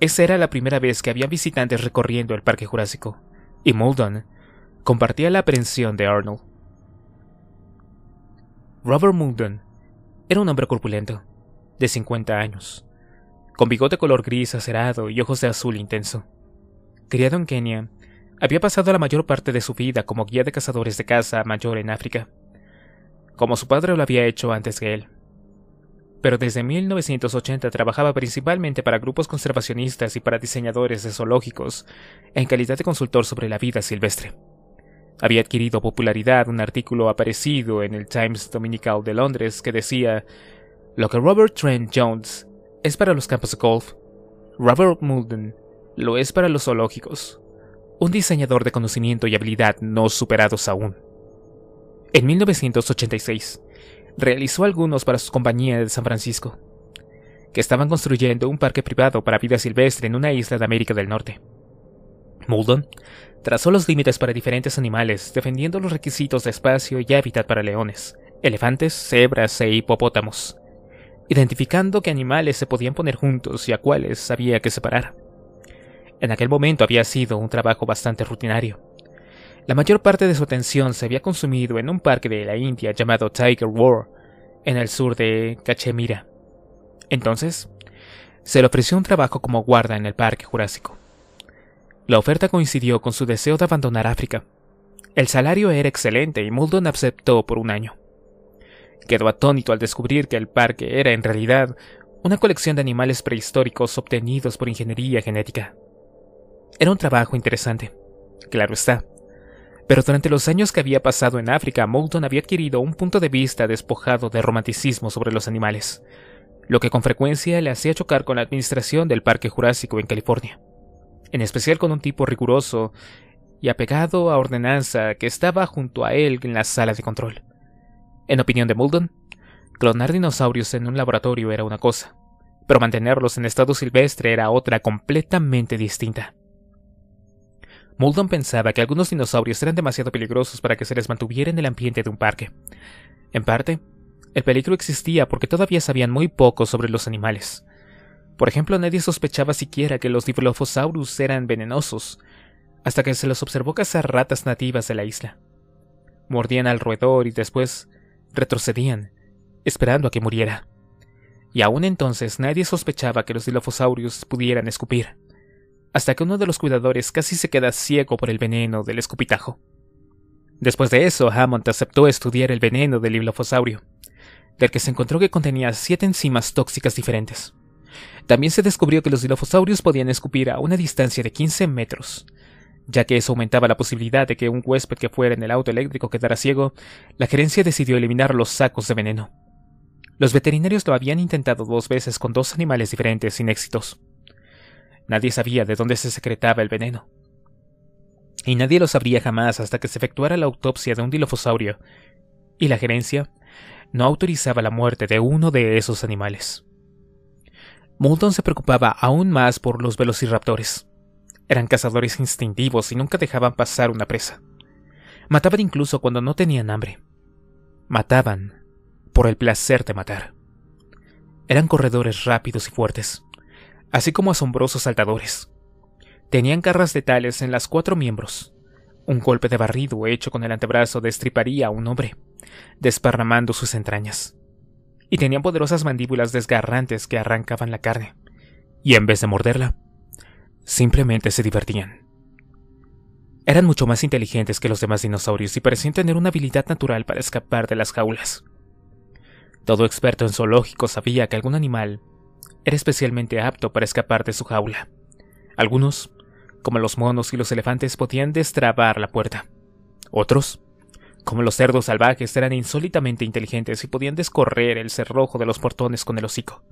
Esa era la primera vez que había visitantes recorriendo el Parque Jurásico, y Muldoon compartía la aprehensión de Arnold. Robert Muldoon era un hombre corpulento, de 50 años, con bigote color gris acerado y ojos de azul intenso. Criado en Kenia, había pasado la mayor parte de su vida como guía de cazadores de caza mayor en África, como su padre lo había hecho antes que él pero desde 1980 trabajaba principalmente para grupos conservacionistas y para diseñadores de zoológicos, en calidad de consultor sobre la vida silvestre. Había adquirido popularidad un artículo aparecido en el Times Dominical de Londres que decía, lo que Robert Trent Jones es para los campos de golf, Robert Mulden lo es para los zoológicos, un diseñador de conocimiento y habilidad no superados aún. En 1986, realizó algunos para su compañía de San Francisco, que estaban construyendo un parque privado para vida silvestre en una isla de América del Norte. Muldon trazó los límites para diferentes animales, defendiendo los requisitos de espacio y hábitat para leones, elefantes, cebras e hipopótamos, identificando qué animales se podían poner juntos y a cuáles había que separar. En aquel momento había sido un trabajo bastante rutinario, la mayor parte de su atención se había consumido en un parque de la India llamado Tiger War, en el sur de Cachemira. Entonces, se le ofreció un trabajo como guarda en el Parque Jurásico. La oferta coincidió con su deseo de abandonar África. El salario era excelente y Muldoon aceptó por un año. Quedó atónito al descubrir que el parque era en realidad una colección de animales prehistóricos obtenidos por ingeniería genética. Era un trabajo interesante, claro está, pero durante los años que había pasado en África, Moulton había adquirido un punto de vista despojado de romanticismo sobre los animales, lo que con frecuencia le hacía chocar con la administración del Parque Jurásico en California, en especial con un tipo riguroso y apegado a ordenanza que estaba junto a él en la sala de control. En opinión de Muldoon, clonar dinosaurios en un laboratorio era una cosa, pero mantenerlos en estado silvestre era otra completamente distinta. Muldon pensaba que algunos dinosaurios eran demasiado peligrosos para que se les mantuviera en el ambiente de un parque. En parte, el peligro existía porque todavía sabían muy poco sobre los animales. Por ejemplo, nadie sospechaba siquiera que los Dilophosaurus eran venenosos, hasta que se los observó cazar ratas nativas de la isla. Mordían al roedor y después retrocedían, esperando a que muriera. Y aún entonces nadie sospechaba que los Dilophosaurus pudieran escupir hasta que uno de los cuidadores casi se queda ciego por el veneno del escupitajo. Después de eso, Hammond aceptó estudiar el veneno del hilofosaurio, del que se encontró que contenía siete enzimas tóxicas diferentes. También se descubrió que los dilofosaurios podían escupir a una distancia de 15 metros, ya que eso aumentaba la posibilidad de que un huésped que fuera en el auto eléctrico quedara ciego, la gerencia decidió eliminar los sacos de veneno. Los veterinarios lo habían intentado dos veces con dos animales diferentes sin éxitos. Nadie sabía de dónde se secretaba el veneno. Y nadie lo sabría jamás hasta que se efectuara la autopsia de un dilofosaurio, y la gerencia no autorizaba la muerte de uno de esos animales. Moulton se preocupaba aún más por los velociraptores. Eran cazadores instintivos y nunca dejaban pasar una presa. Mataban incluso cuando no tenían hambre. Mataban por el placer de matar. Eran corredores rápidos y fuertes así como asombrosos saltadores. Tenían garras de tales en las cuatro miembros. Un golpe de barrido hecho con el antebrazo destriparía a un hombre, desparramando sus entrañas. Y tenían poderosas mandíbulas desgarrantes que arrancaban la carne. Y en vez de morderla, simplemente se divertían. Eran mucho más inteligentes que los demás dinosaurios y parecían tener una habilidad natural para escapar de las jaulas. Todo experto en zoológico sabía que algún animal era especialmente apto para escapar de su jaula. Algunos, como los monos y los elefantes, podían destrabar la puerta. Otros, como los cerdos salvajes, eran insólitamente inteligentes y podían descorrer el cerrojo de los portones con el hocico.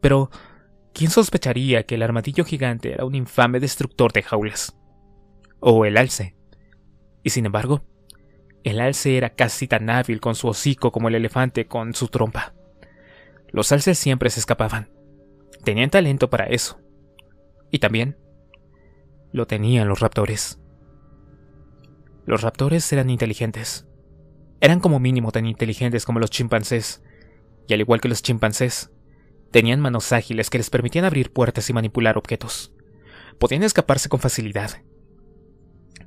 Pero, ¿quién sospecharía que el armadillo gigante era un infame destructor de jaulas? O el alce. Y sin embargo, el alce era casi tan hábil con su hocico como el elefante con su trompa. Los alces siempre se escapaban, Tenían talento para eso. Y también lo tenían los raptores. Los raptores eran inteligentes. Eran como mínimo tan inteligentes como los chimpancés. Y al igual que los chimpancés, tenían manos ágiles que les permitían abrir puertas y manipular objetos. Podían escaparse con facilidad.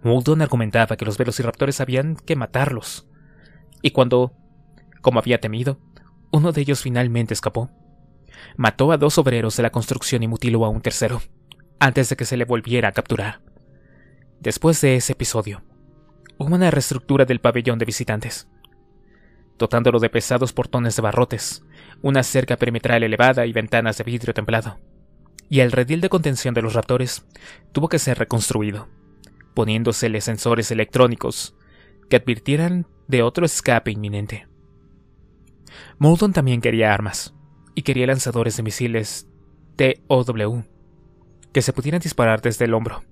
Muldoon argumentaba que los raptores habían que matarlos. Y cuando, como había temido, uno de ellos finalmente escapó, mató a dos obreros de la construcción y mutiló a un tercero, antes de que se le volviera a capturar. Después de ese episodio, hubo una reestructura del pabellón de visitantes, dotándolo de pesados portones de barrotes, una cerca perimetral elevada y ventanas de vidrio templado. Y el redil de contención de los raptores tuvo que ser reconstruido, poniéndosele sensores electrónicos que advirtieran de otro escape inminente. Moulton también quería armas, y quería lanzadores de misiles TOW que se pudieran disparar desde el hombro.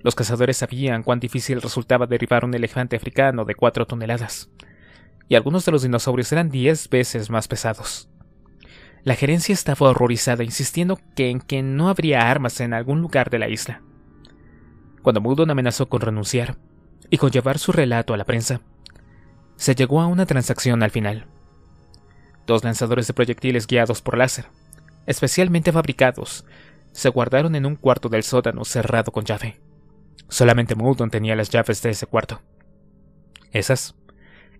Los cazadores sabían cuán difícil resultaba derribar un elefante africano de cuatro toneladas, y algunos de los dinosaurios eran 10 veces más pesados. La gerencia estaba horrorizada, insistiendo que en que no habría armas en algún lugar de la isla. Cuando Mudon amenazó con renunciar y con llevar su relato a la prensa, se llegó a una transacción al final. Dos lanzadores de proyectiles guiados por láser, especialmente fabricados, se guardaron en un cuarto del sótano cerrado con llave. Solamente Moulton tenía las llaves de ese cuarto. Esas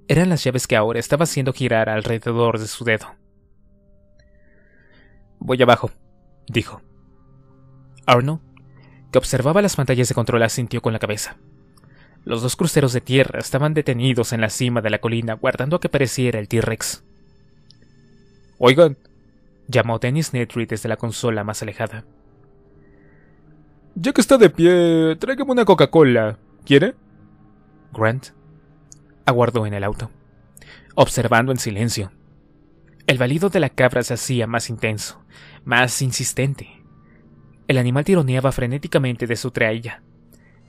eran las llaves que ahora estaba haciendo girar alrededor de su dedo. Voy abajo, dijo. Arnold, que observaba las pantallas de control, asintió con la cabeza. Los dos cruceros de tierra estaban detenidos en la cima de la colina, guardando a que pareciera el T-Rex. Oigan, llamó Dennis Nedry desde la consola más alejada. Ya que está de pie, tráigame una Coca-Cola. ¿Quiere? Grant aguardó en el auto, observando en silencio. El balido de la cabra se hacía más intenso, más insistente. El animal tironeaba frenéticamente de su traílla,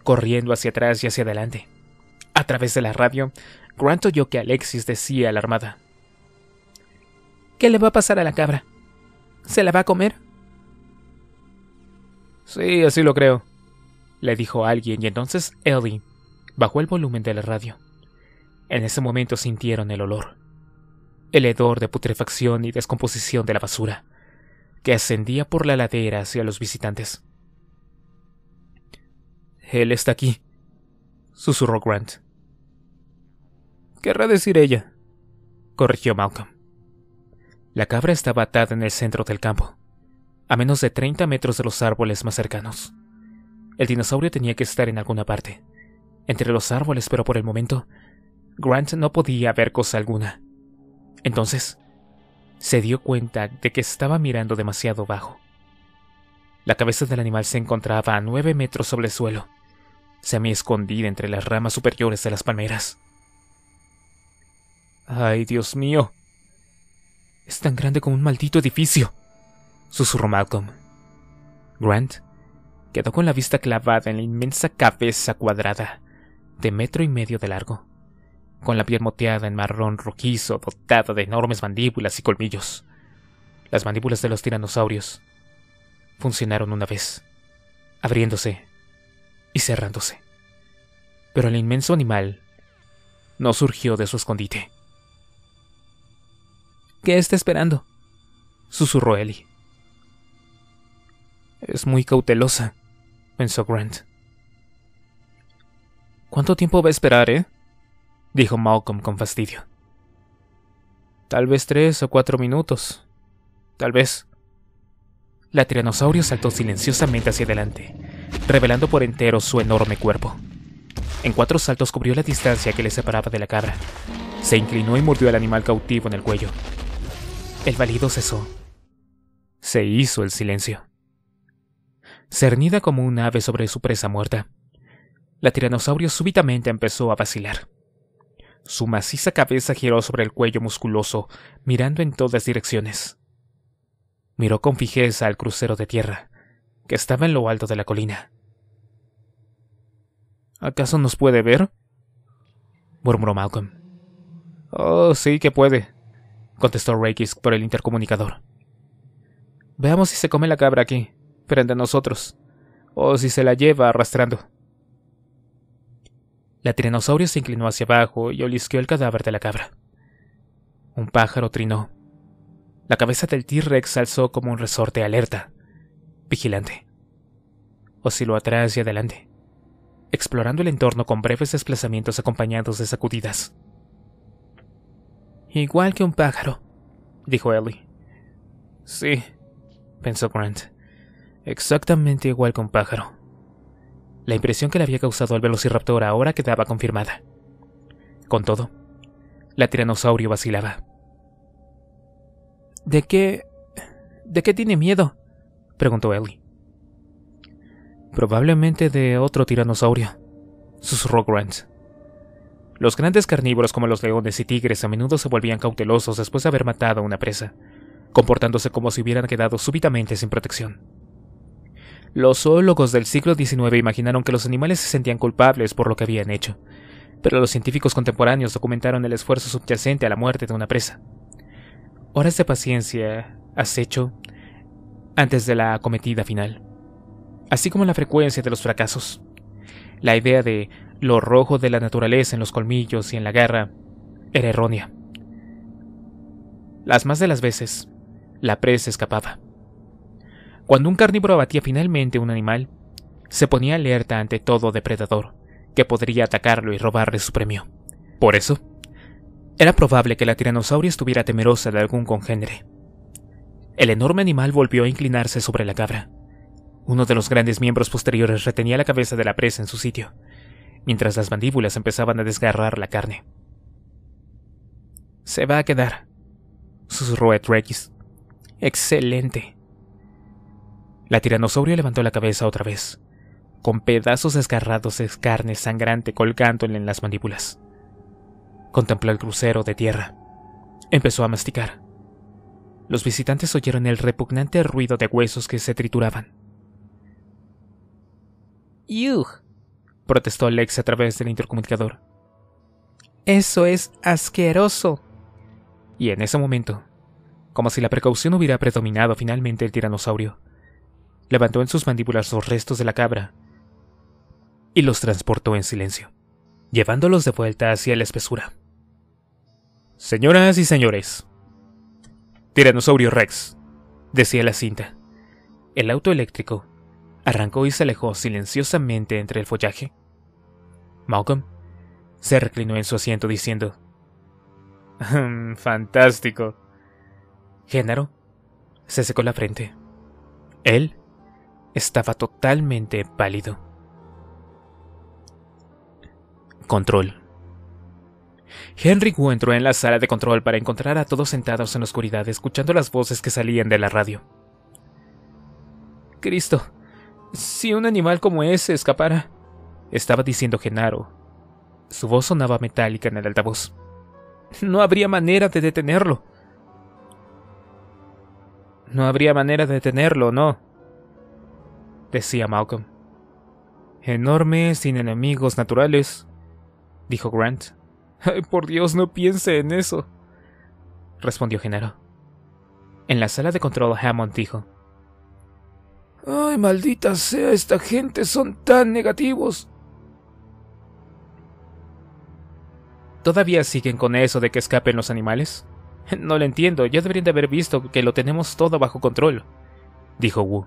corriendo hacia atrás y hacia adelante. A través de la radio, Grant oyó que Alexis decía alarmada: ¿Qué le va a pasar a la cabra? ¿Se la va a comer? Sí, así lo creo, le dijo alguien y entonces Ellie bajó el volumen de la radio. En ese momento sintieron el olor, el hedor de putrefacción y descomposición de la basura, que ascendía por la ladera hacia los visitantes. Él está aquí, susurró Grant. Querrá decir ella, corrigió Malcolm. La cabra estaba atada en el centro del campo, a menos de 30 metros de los árboles más cercanos. El dinosaurio tenía que estar en alguna parte, entre los árboles, pero por el momento, Grant no podía ver cosa alguna. Entonces, se dio cuenta de que estaba mirando demasiado bajo. La cabeza del animal se encontraba a nueve metros sobre el suelo, semi escondida entre las ramas superiores de las palmeras. ¡Ay, Dios mío! Es tan grande como un maldito edificio, susurró Malcolm. Grant quedó con la vista clavada en la inmensa cabeza cuadrada, de metro y medio de largo, con la piel moteada en marrón rojizo, dotada de enormes mandíbulas y colmillos. Las mandíbulas de los tiranosaurios funcionaron una vez, abriéndose y cerrándose. Pero el inmenso animal no surgió de su escondite. ¿Qué está esperando? susurró Ellie. Es muy cautelosa, pensó Grant. ¿Cuánto tiempo va a esperar, eh? dijo Malcolm con fastidio. Tal vez tres o cuatro minutos. Tal vez. La tiranosaurio saltó silenciosamente hacia adelante, revelando por entero su enorme cuerpo. En cuatro saltos cubrió la distancia que le separaba de la cabra. Se inclinó y mordió al animal cautivo en el cuello, el balido cesó. Se hizo el silencio. Cernida como un ave sobre su presa muerta, la tiranosaurio súbitamente empezó a vacilar. Su maciza cabeza giró sobre el cuello musculoso, mirando en todas direcciones. Miró con fijeza al crucero de tierra, que estaba en lo alto de la colina. ¿Acaso nos puede ver? murmuró Malcolm. Oh, sí que puede, contestó Reikis por el intercomunicador. Veamos si se come la cabra aquí, frente a nosotros, o si se la lleva arrastrando. La tiranosaurio se inclinó hacia abajo y olisqueó el cadáver de la cabra. Un pájaro trinó. La cabeza del T-Rex alzó como un resorte alerta, vigilante. Osciló atrás y adelante, explorando el entorno con breves desplazamientos acompañados de sacudidas. Igual que un pájaro, dijo Ellie. Sí, pensó Grant. Exactamente igual que un pájaro. La impresión que le había causado al velociraptor ahora quedaba confirmada. Con todo, la tiranosaurio vacilaba. ¿De qué... de qué tiene miedo? preguntó Ellie. Probablemente de otro tiranosaurio, susurró Grant. Los grandes carnívoros como los leones y tigres a menudo se volvían cautelosos después de haber matado a una presa, comportándose como si hubieran quedado súbitamente sin protección. Los zoólogos del siglo XIX imaginaron que los animales se sentían culpables por lo que habían hecho, pero los científicos contemporáneos documentaron el esfuerzo subyacente a la muerte de una presa. Horas de paciencia, acecho, antes de la acometida final, así como la frecuencia de los fracasos. La idea de lo rojo de la naturaleza en los colmillos y en la garra era errónea. Las más de las veces, la presa escapaba. Cuando un carnívoro abatía finalmente un animal, se ponía alerta ante todo depredador que podría atacarlo y robarle su premio. Por eso, era probable que la tiranosauria estuviera temerosa de algún congénere. El enorme animal volvió a inclinarse sobre la cabra, uno de los grandes miembros posteriores retenía la cabeza de la presa en su sitio, mientras las mandíbulas empezaban a desgarrar la carne. Se va a quedar, susurró Etrekis. Excelente. La tiranosaurio levantó la cabeza otra vez, con pedazos desgarrados de carne sangrante colgándole en las mandíbulas. Contempló el crucero de tierra. Empezó a masticar. Los visitantes oyeron el repugnante ruido de huesos que se trituraban. Ugh, protestó Alex a través del intercomunicador. Eso es asqueroso. Y en ese momento, como si la precaución hubiera predominado finalmente el tiranosaurio, levantó en sus mandíbulas los restos de la cabra y los transportó en silencio, llevándolos de vuelta hacia la espesura. Señoras y señores, Tiranosaurio Rex, decía la cinta. El auto eléctrico arrancó y se alejó silenciosamente entre el follaje. Malcolm se reclinó en su asiento diciendo, mm, Fantástico. Génaro se secó la frente. Él estaba totalmente pálido. Control. Henry Wu entró en la sala de control para encontrar a todos sentados en la oscuridad escuchando las voces que salían de la radio. Cristo, si un animal como ese escapara, estaba diciendo Genaro. Su voz sonaba metálica en el altavoz. No habría manera de detenerlo. No habría manera de detenerlo, no, decía Malcolm. Enorme, sin enemigos naturales, dijo Grant. Ay, por Dios, no piense en eso, respondió Genaro. En la sala de control, Hammond dijo: Ay, maldita sea, esta gente son tan negativos. ¿Todavía siguen con eso de que escapen los animales? No lo entiendo, ya deberían de haber visto que lo tenemos todo bajo control, dijo Wu.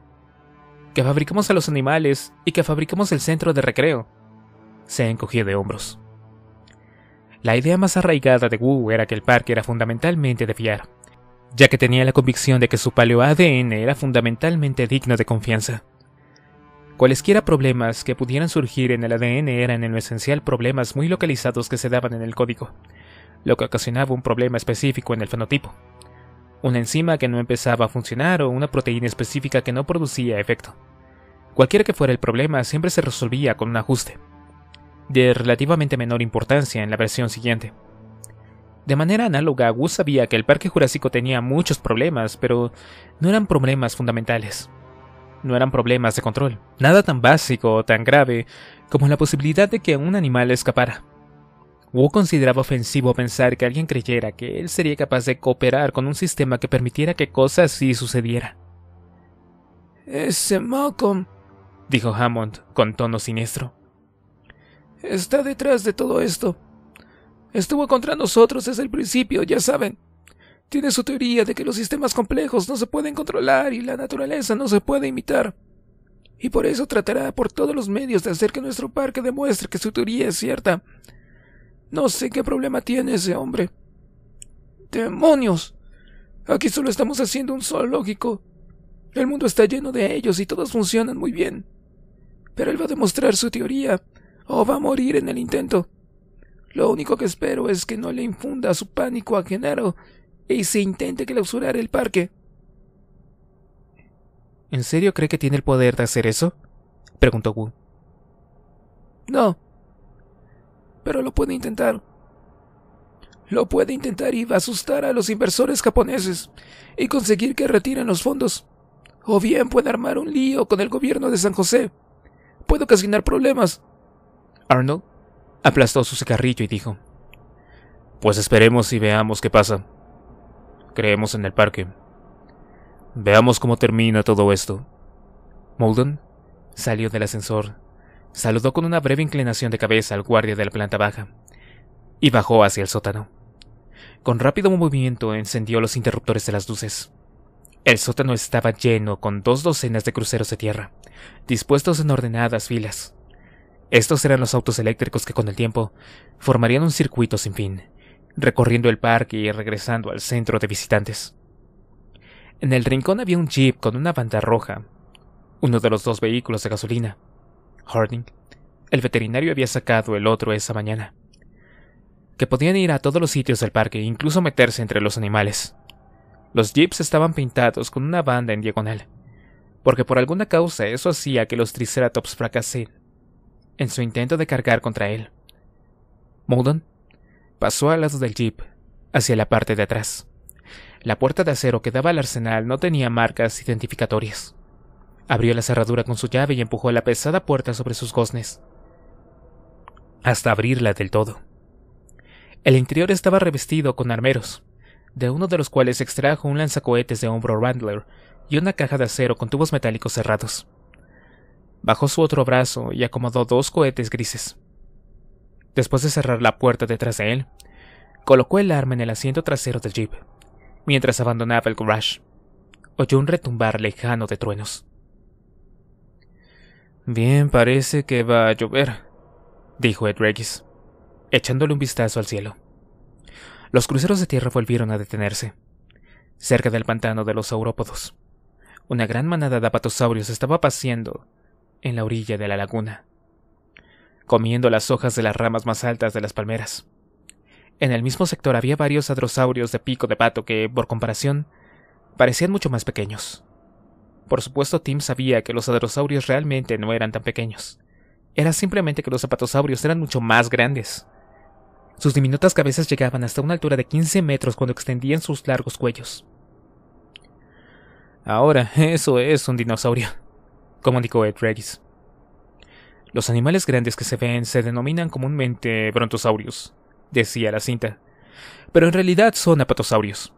Que fabricamos a los animales y que fabricamos el centro de recreo. Se encogió de hombros. La idea más arraigada de Wu era que el parque era fundamentalmente de fiar, ya que tenía la convicción de que su paleo-ADN era fundamentalmente digno de confianza. Cualesquiera problemas que pudieran surgir en el ADN eran en lo esencial problemas muy localizados que se daban en el código, lo que ocasionaba un problema específico en el fenotipo. Una enzima que no empezaba a funcionar o una proteína específica que no producía efecto. Cualquiera que fuera el problema siempre se resolvía con un ajuste, de relativamente menor importancia en la versión siguiente. De manera análoga, Wu sabía que el Parque Jurásico tenía muchos problemas, pero no eran problemas fundamentales. No eran problemas de control, nada tan básico o tan grave como la posibilidad de que un animal escapara. Wu consideraba ofensivo pensar que alguien creyera que él sería capaz de cooperar con un sistema que permitiera que cosas así sucedieran. Ese Malcolm, dijo Hammond con tono siniestro, está detrás de todo esto. Estuvo contra nosotros desde el principio, ya saben. Tiene su teoría de que los sistemas complejos no se pueden controlar y la naturaleza no se puede imitar. Y por eso tratará por todos los medios de hacer que nuestro parque demuestre que su teoría es cierta. No sé qué problema tiene ese hombre. ¡Demonios! Aquí solo estamos haciendo un zoológico. El mundo está lleno de ellos y todos funcionan muy bien. Pero él va a demostrar su teoría, o va a morir en el intento. Lo único que espero es que no le infunda su pánico a Genaro y se intente clausurar el parque. ¿En serio cree que tiene el poder de hacer eso? preguntó Wu. No. Pero lo puede intentar. Lo puede intentar y va a asustar a los inversores japoneses y conseguir que retiren los fondos. O bien puede armar un lío con el gobierno de San José. Puede ocasionar problemas. Arnold Aplastó su cigarrillo y dijo, Pues esperemos y veamos qué pasa. Creemos en el parque. Veamos cómo termina todo esto. Moldon salió del ascensor, saludó con una breve inclinación de cabeza al guardia de la planta baja y bajó hacia el sótano. Con rápido movimiento encendió los interruptores de las luces. El sótano estaba lleno con dos docenas de cruceros de tierra, dispuestos en ordenadas filas. Estos eran los autos eléctricos que con el tiempo formarían un circuito sin fin, recorriendo el parque y regresando al centro de visitantes. En el rincón había un jeep con una banda roja, uno de los dos vehículos de gasolina. Harding, el veterinario había sacado el otro esa mañana. Que podían ir a todos los sitios del parque, e incluso meterse entre los animales. Los jeeps estaban pintados con una banda en diagonal, porque por alguna causa eso hacía que los triceratops fracasen en su intento de cargar contra él. Mowden pasó al lado del jeep, hacia la parte de atrás. La puerta de acero que daba al arsenal no tenía marcas identificatorias. Abrió la cerradura con su llave y empujó la pesada puerta sobre sus goznes, hasta abrirla del todo. El interior estaba revestido con armeros, de uno de los cuales extrajo un lanzacohetes de hombro Randler y una caja de acero con tubos metálicos cerrados. Bajó su otro brazo y acomodó dos cohetes grises. Después de cerrar la puerta detrás de él, colocó el arma en el asiento trasero del jeep, mientras abandonaba el garage. Oyó un retumbar lejano de truenos. Bien, parece que va a llover, dijo Ed Regis, echándole un vistazo al cielo. Los cruceros de tierra volvieron a detenerse, cerca del pantano de los saurópodos. Una gran manada de apatosaurios estaba paseando en la orilla de la laguna, comiendo las hojas de las ramas más altas de las palmeras. En el mismo sector había varios adrosaurios de pico de pato que, por comparación, parecían mucho más pequeños. Por supuesto, Tim sabía que los adrosaurios realmente no eran tan pequeños. Era simplemente que los zapatosaurios eran mucho más grandes. Sus diminutas cabezas llegaban hasta una altura de 15 metros cuando extendían sus largos cuellos. Ahora, eso es un dinosaurio como Ed Los animales grandes que se ven se denominan comúnmente brontosaurios, decía la cinta, pero en realidad son apatosaurios.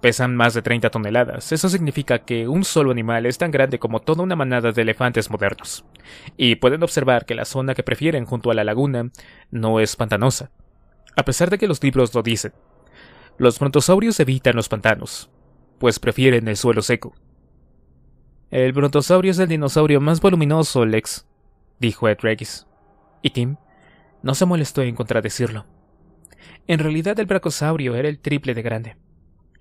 Pesan más de 30 toneladas, eso significa que un solo animal es tan grande como toda una manada de elefantes modernos. Y pueden observar que la zona que prefieren junto a la laguna no es pantanosa, a pesar de que los libros lo dicen. Los brontosaurios evitan los pantanos, pues prefieren el suelo seco. El brontosaurio es el dinosaurio más voluminoso, Lex, dijo Ed Regis. Y Tim no se molestó en contradecirlo. En realidad el bracosaurio era el triple de grande,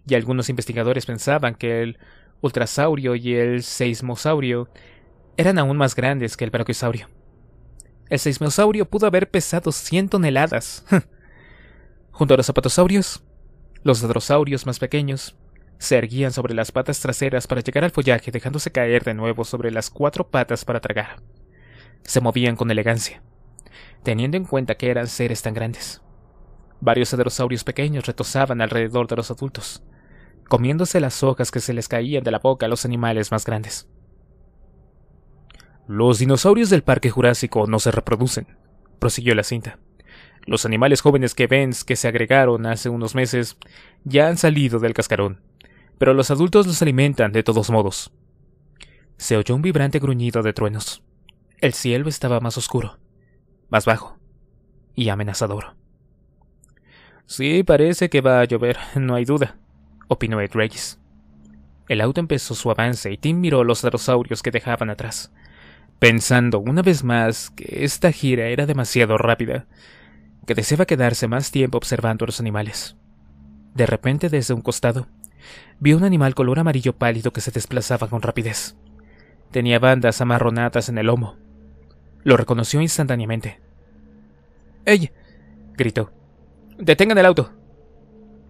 y algunos investigadores pensaban que el ultrasaurio y el seismosaurio eran aún más grandes que el bracosaurio. El seismosaurio pudo haber pesado 100 toneladas. Junto a los zapatosaurios, los hadrosaurios más pequeños, se erguían sobre las patas traseras para llegar al follaje, dejándose caer de nuevo sobre las cuatro patas para tragar. Se movían con elegancia, teniendo en cuenta que eran seres tan grandes. Varios hadrosaurios pequeños retosaban alrededor de los adultos, comiéndose las hojas que se les caían de la boca a los animales más grandes. Los dinosaurios del Parque Jurásico no se reproducen, prosiguió la cinta. Los animales jóvenes que vens que se agregaron hace unos meses ya han salido del cascarón pero los adultos los alimentan de todos modos. Se oyó un vibrante gruñido de truenos. El cielo estaba más oscuro, más bajo y amenazador. Sí, parece que va a llover, no hay duda, opinó Ed Regis. El auto empezó su avance y Tim miró los dinosaurios que dejaban atrás, pensando una vez más que esta gira era demasiado rápida, que deseaba quedarse más tiempo observando a los animales. De repente, desde un costado, vio un animal color amarillo pálido que se desplazaba con rapidez. Tenía bandas amarronadas en el lomo. Lo reconoció instantáneamente. ¡Ey! gritó. ¡Detengan el auto!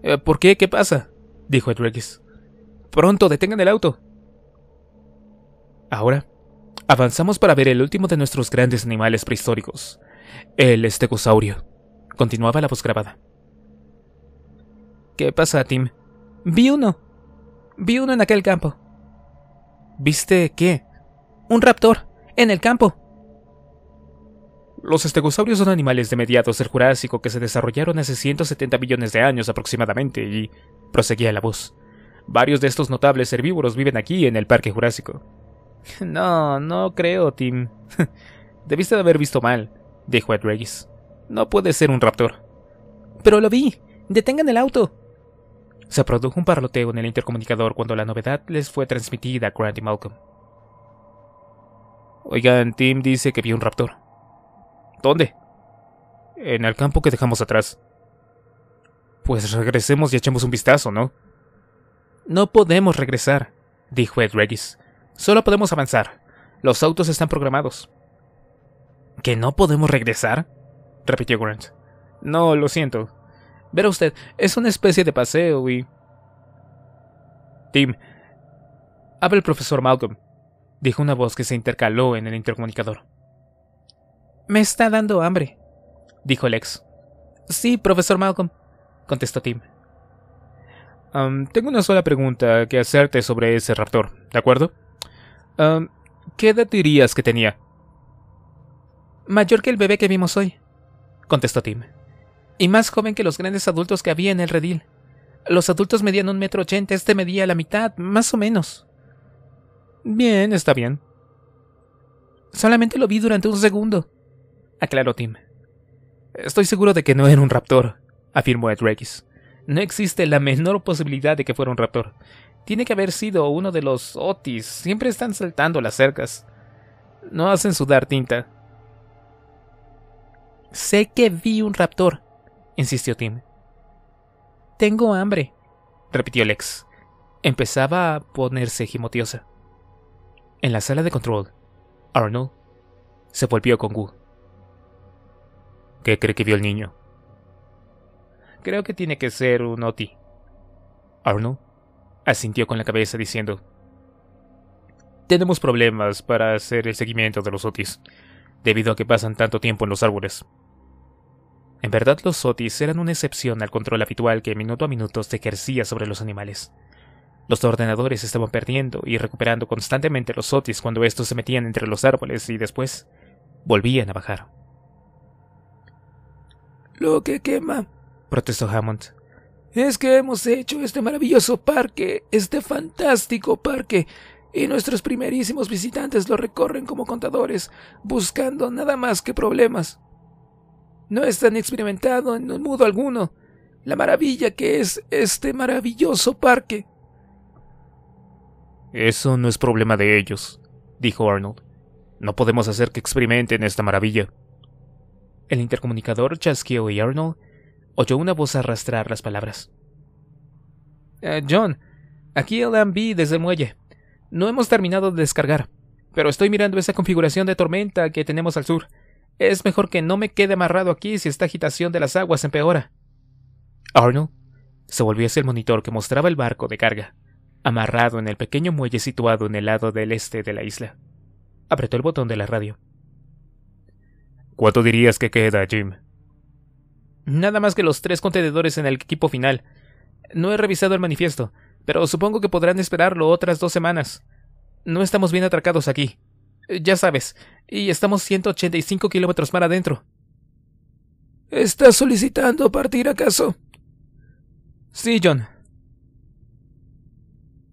Eh, ¿Por qué? ¿Qué pasa? dijo edwards ¡Pronto, detengan el auto! Ahora, avanzamos para ver el último de nuestros grandes animales prehistóricos, el estegosaurio. Continuaba la voz grabada. ¿Qué pasa, Tim? Vi uno. Vi uno en aquel campo. ¿Viste qué? Un raptor, en el campo. Los estegosaurios son animales de mediados del Jurásico que se desarrollaron hace 170 millones de años aproximadamente y, proseguía la voz, varios de estos notables herbívoros viven aquí en el Parque Jurásico. No, no creo, Tim. Debiste de haber visto mal, dijo Ed Regis. No puede ser un raptor. Pero lo vi. Detengan el auto. Se produjo un parloteo en el intercomunicador cuando la novedad les fue transmitida a Grant y Malcolm. Oigan, Tim dice que vio un raptor. ¿Dónde? En el campo que dejamos atrás. Pues regresemos y echemos un vistazo, ¿no? No podemos regresar, dijo Ed Regis. Solo podemos avanzar. Los autos están programados. ¿Que no podemos regresar? repitió Grant. No, lo siento. Verá usted, es una especie de paseo y... Tim, habla el profesor Malcolm, dijo una voz que se intercaló en el intercomunicador. Me está dando hambre, dijo Lex. Sí, profesor Malcolm, contestó Tim. tengo una sola pregunta que hacerte sobre ese raptor, ¿de acuerdo? ¿Qué edad dirías que tenía? Mayor que el bebé que vimos hoy, contestó Tim y más joven que los grandes adultos que había en el redil. Los adultos medían un metro ochenta, este medía la mitad, más o menos. Bien, está bien. Solamente lo vi durante un segundo, aclaró Tim. Estoy seguro de que no era un raptor, afirmó Ed No existe la menor posibilidad de que fuera un raptor. Tiene que haber sido uno de los Otis. Siempre están saltando las cercas. No hacen sudar tinta. Sé que vi un raptor, insistió Tim. Tengo hambre, repitió Lex. Empezaba a ponerse gimotiosa. En la sala de control, Arnold se volvió con Wu ¿Qué cree que vio el niño? Creo que tiene que ser un Oti. Arnold asintió con la cabeza diciendo: Tenemos problemas para hacer el seguimiento de los Otis, debido a que pasan tanto tiempo en los árboles. En verdad los sotis eran una excepción al control habitual que minuto a minuto se ejercía sobre los animales. Los ordenadores estaban perdiendo y recuperando constantemente los sotis cuando estos se metían entre los árboles y después volvían a bajar. Lo que quema, protestó Hammond, es que hemos hecho este maravilloso parque, este fantástico parque, y nuestros primerísimos visitantes lo recorren como contadores, buscando nada más que problemas. No es tan experimentado en un modo alguno la maravilla que es este maravilloso parque. Eso no es problema de ellos, dijo Arnold. No podemos hacer que experimenten esta maravilla. El intercomunicador chasqueó y Arnold oyó una voz arrastrar las palabras. Eh, John, aquí el MB desde muelle. No hemos terminado de descargar, pero estoy mirando esa configuración de tormenta que tenemos al sur. Es mejor que no me quede amarrado aquí si esta agitación de las aguas empeora. Arnold se volvió hacia el monitor que mostraba el barco de carga, amarrado en el pequeño muelle situado en el lado del este de la isla. Apretó el botón de la radio. ¿Cuánto dirías que queda, Jim? Nada más que los tres contenedores en el equipo final. No he revisado el manifiesto, pero supongo que podrán esperarlo otras dos semanas. No estamos bien atracados aquí. Eh, ya sabes, y estamos 185 kilómetros más adentro. ¿Estás solicitando partir acaso? Sí, John.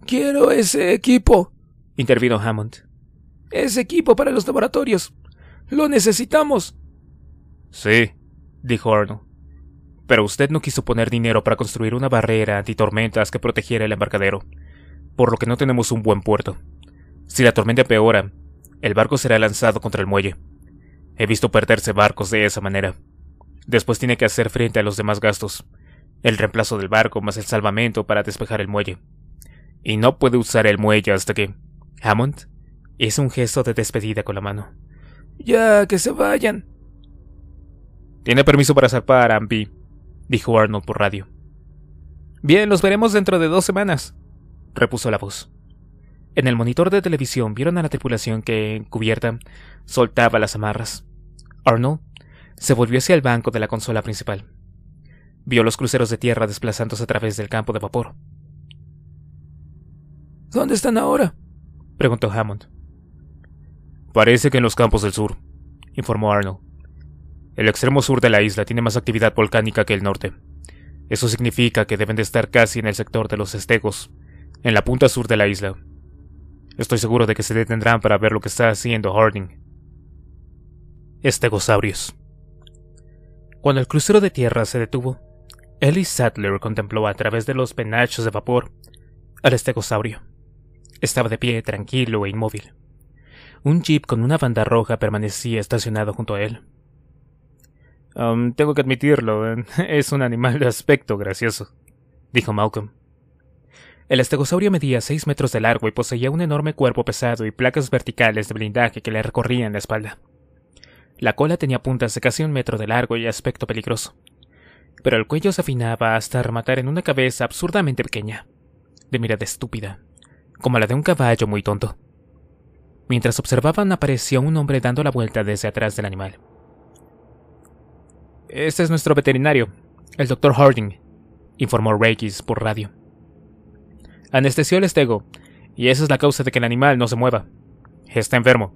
Quiero ese equipo, intervino Hammond. Ese equipo para los laboratorios. Lo necesitamos. Sí, dijo Arnold. Pero usted no quiso poner dinero para construir una barrera antitormentas que protegiera el embarcadero, por lo que no tenemos un buen puerto. Si la tormenta empeora, el barco será lanzado contra el muelle. He visto perderse barcos de esa manera. Después tiene que hacer frente a los demás gastos, el reemplazo del barco más el salvamento para despejar el muelle. Y no puede usar el muelle hasta que... Hammond hizo un gesto de despedida con la mano. Ya, que se vayan. Tiene permiso para zarpar, Ampi, dijo Arnold por radio. Bien, los veremos dentro de dos semanas, repuso la voz. En el monitor de televisión vieron a la tripulación que, cubierta, soltaba las amarras. Arnold se volvió hacia el banco de la consola principal. Vio los cruceros de tierra desplazándose a través del campo de vapor. ¿Dónde están ahora? preguntó Hammond. Parece que en los campos del sur, informó Arnold. El extremo sur de la isla tiene más actividad volcánica que el norte. Eso significa que deben de estar casi en el sector de los estegos, en la punta sur de la isla, Estoy seguro de que se detendrán para ver lo que está haciendo Harding. Estegosaurios. Cuando el crucero de tierra se detuvo, Ellie Sattler contempló a través de los penachos de vapor al estegosaurio. Estaba de pie, tranquilo e inmóvil. Un jeep con una banda roja permanecía estacionado junto a él. Um, tengo que admitirlo, es un animal de aspecto gracioso, dijo Malcolm. El estegosaurio medía seis metros de largo y poseía un enorme cuerpo pesado y placas verticales de blindaje que le recorrían la espalda. La cola tenía puntas de casi un metro de largo y aspecto peligroso. Pero el cuello se afinaba hasta rematar en una cabeza absurdamente pequeña, de mirada estúpida, como la de un caballo muy tonto. Mientras observaban apareció un hombre dando la vuelta desde atrás del animal. Este es nuestro veterinario, el doctor Harding, informó Reikis por radio anestesió el estego, y esa es la causa de que el animal no se mueva. Está enfermo.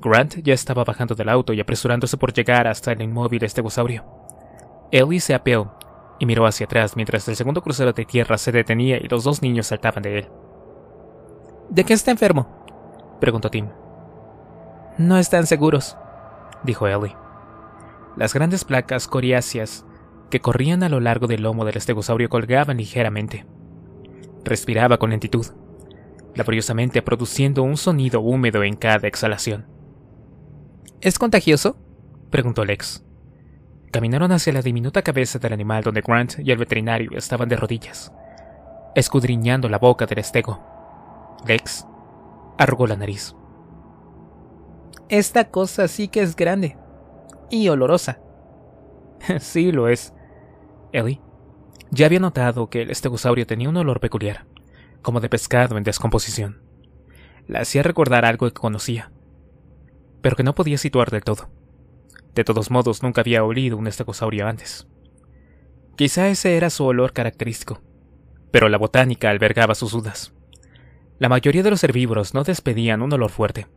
Grant ya estaba bajando del auto y apresurándose por llegar hasta el inmóvil estegosaurio. Ellie se apeó y miró hacia atrás mientras el segundo crucero de tierra se detenía y los dos niños saltaban de él. ¿De qué está enfermo? preguntó Tim. No están seguros, dijo Ellie. Las grandes placas coriáceas que corrían a lo largo del lomo del estegosaurio colgaban ligeramente respiraba con lentitud, laboriosamente produciendo un sonido húmedo en cada exhalación. ¿Es contagioso? preguntó Lex. Caminaron hacia la diminuta cabeza del animal donde Grant y el veterinario estaban de rodillas, escudriñando la boca del estego. Lex arrugó la nariz. Esta cosa sí que es grande y olorosa. sí lo es. Ellie ya había notado que el estegosaurio tenía un olor peculiar, como de pescado en descomposición. La hacía recordar algo que conocía, pero que no podía situar del todo. De todos modos, nunca había olido un estegosaurio antes. Quizá ese era su olor característico, pero la botánica albergaba sus dudas. La mayoría de los herbívoros no despedían un olor fuerte,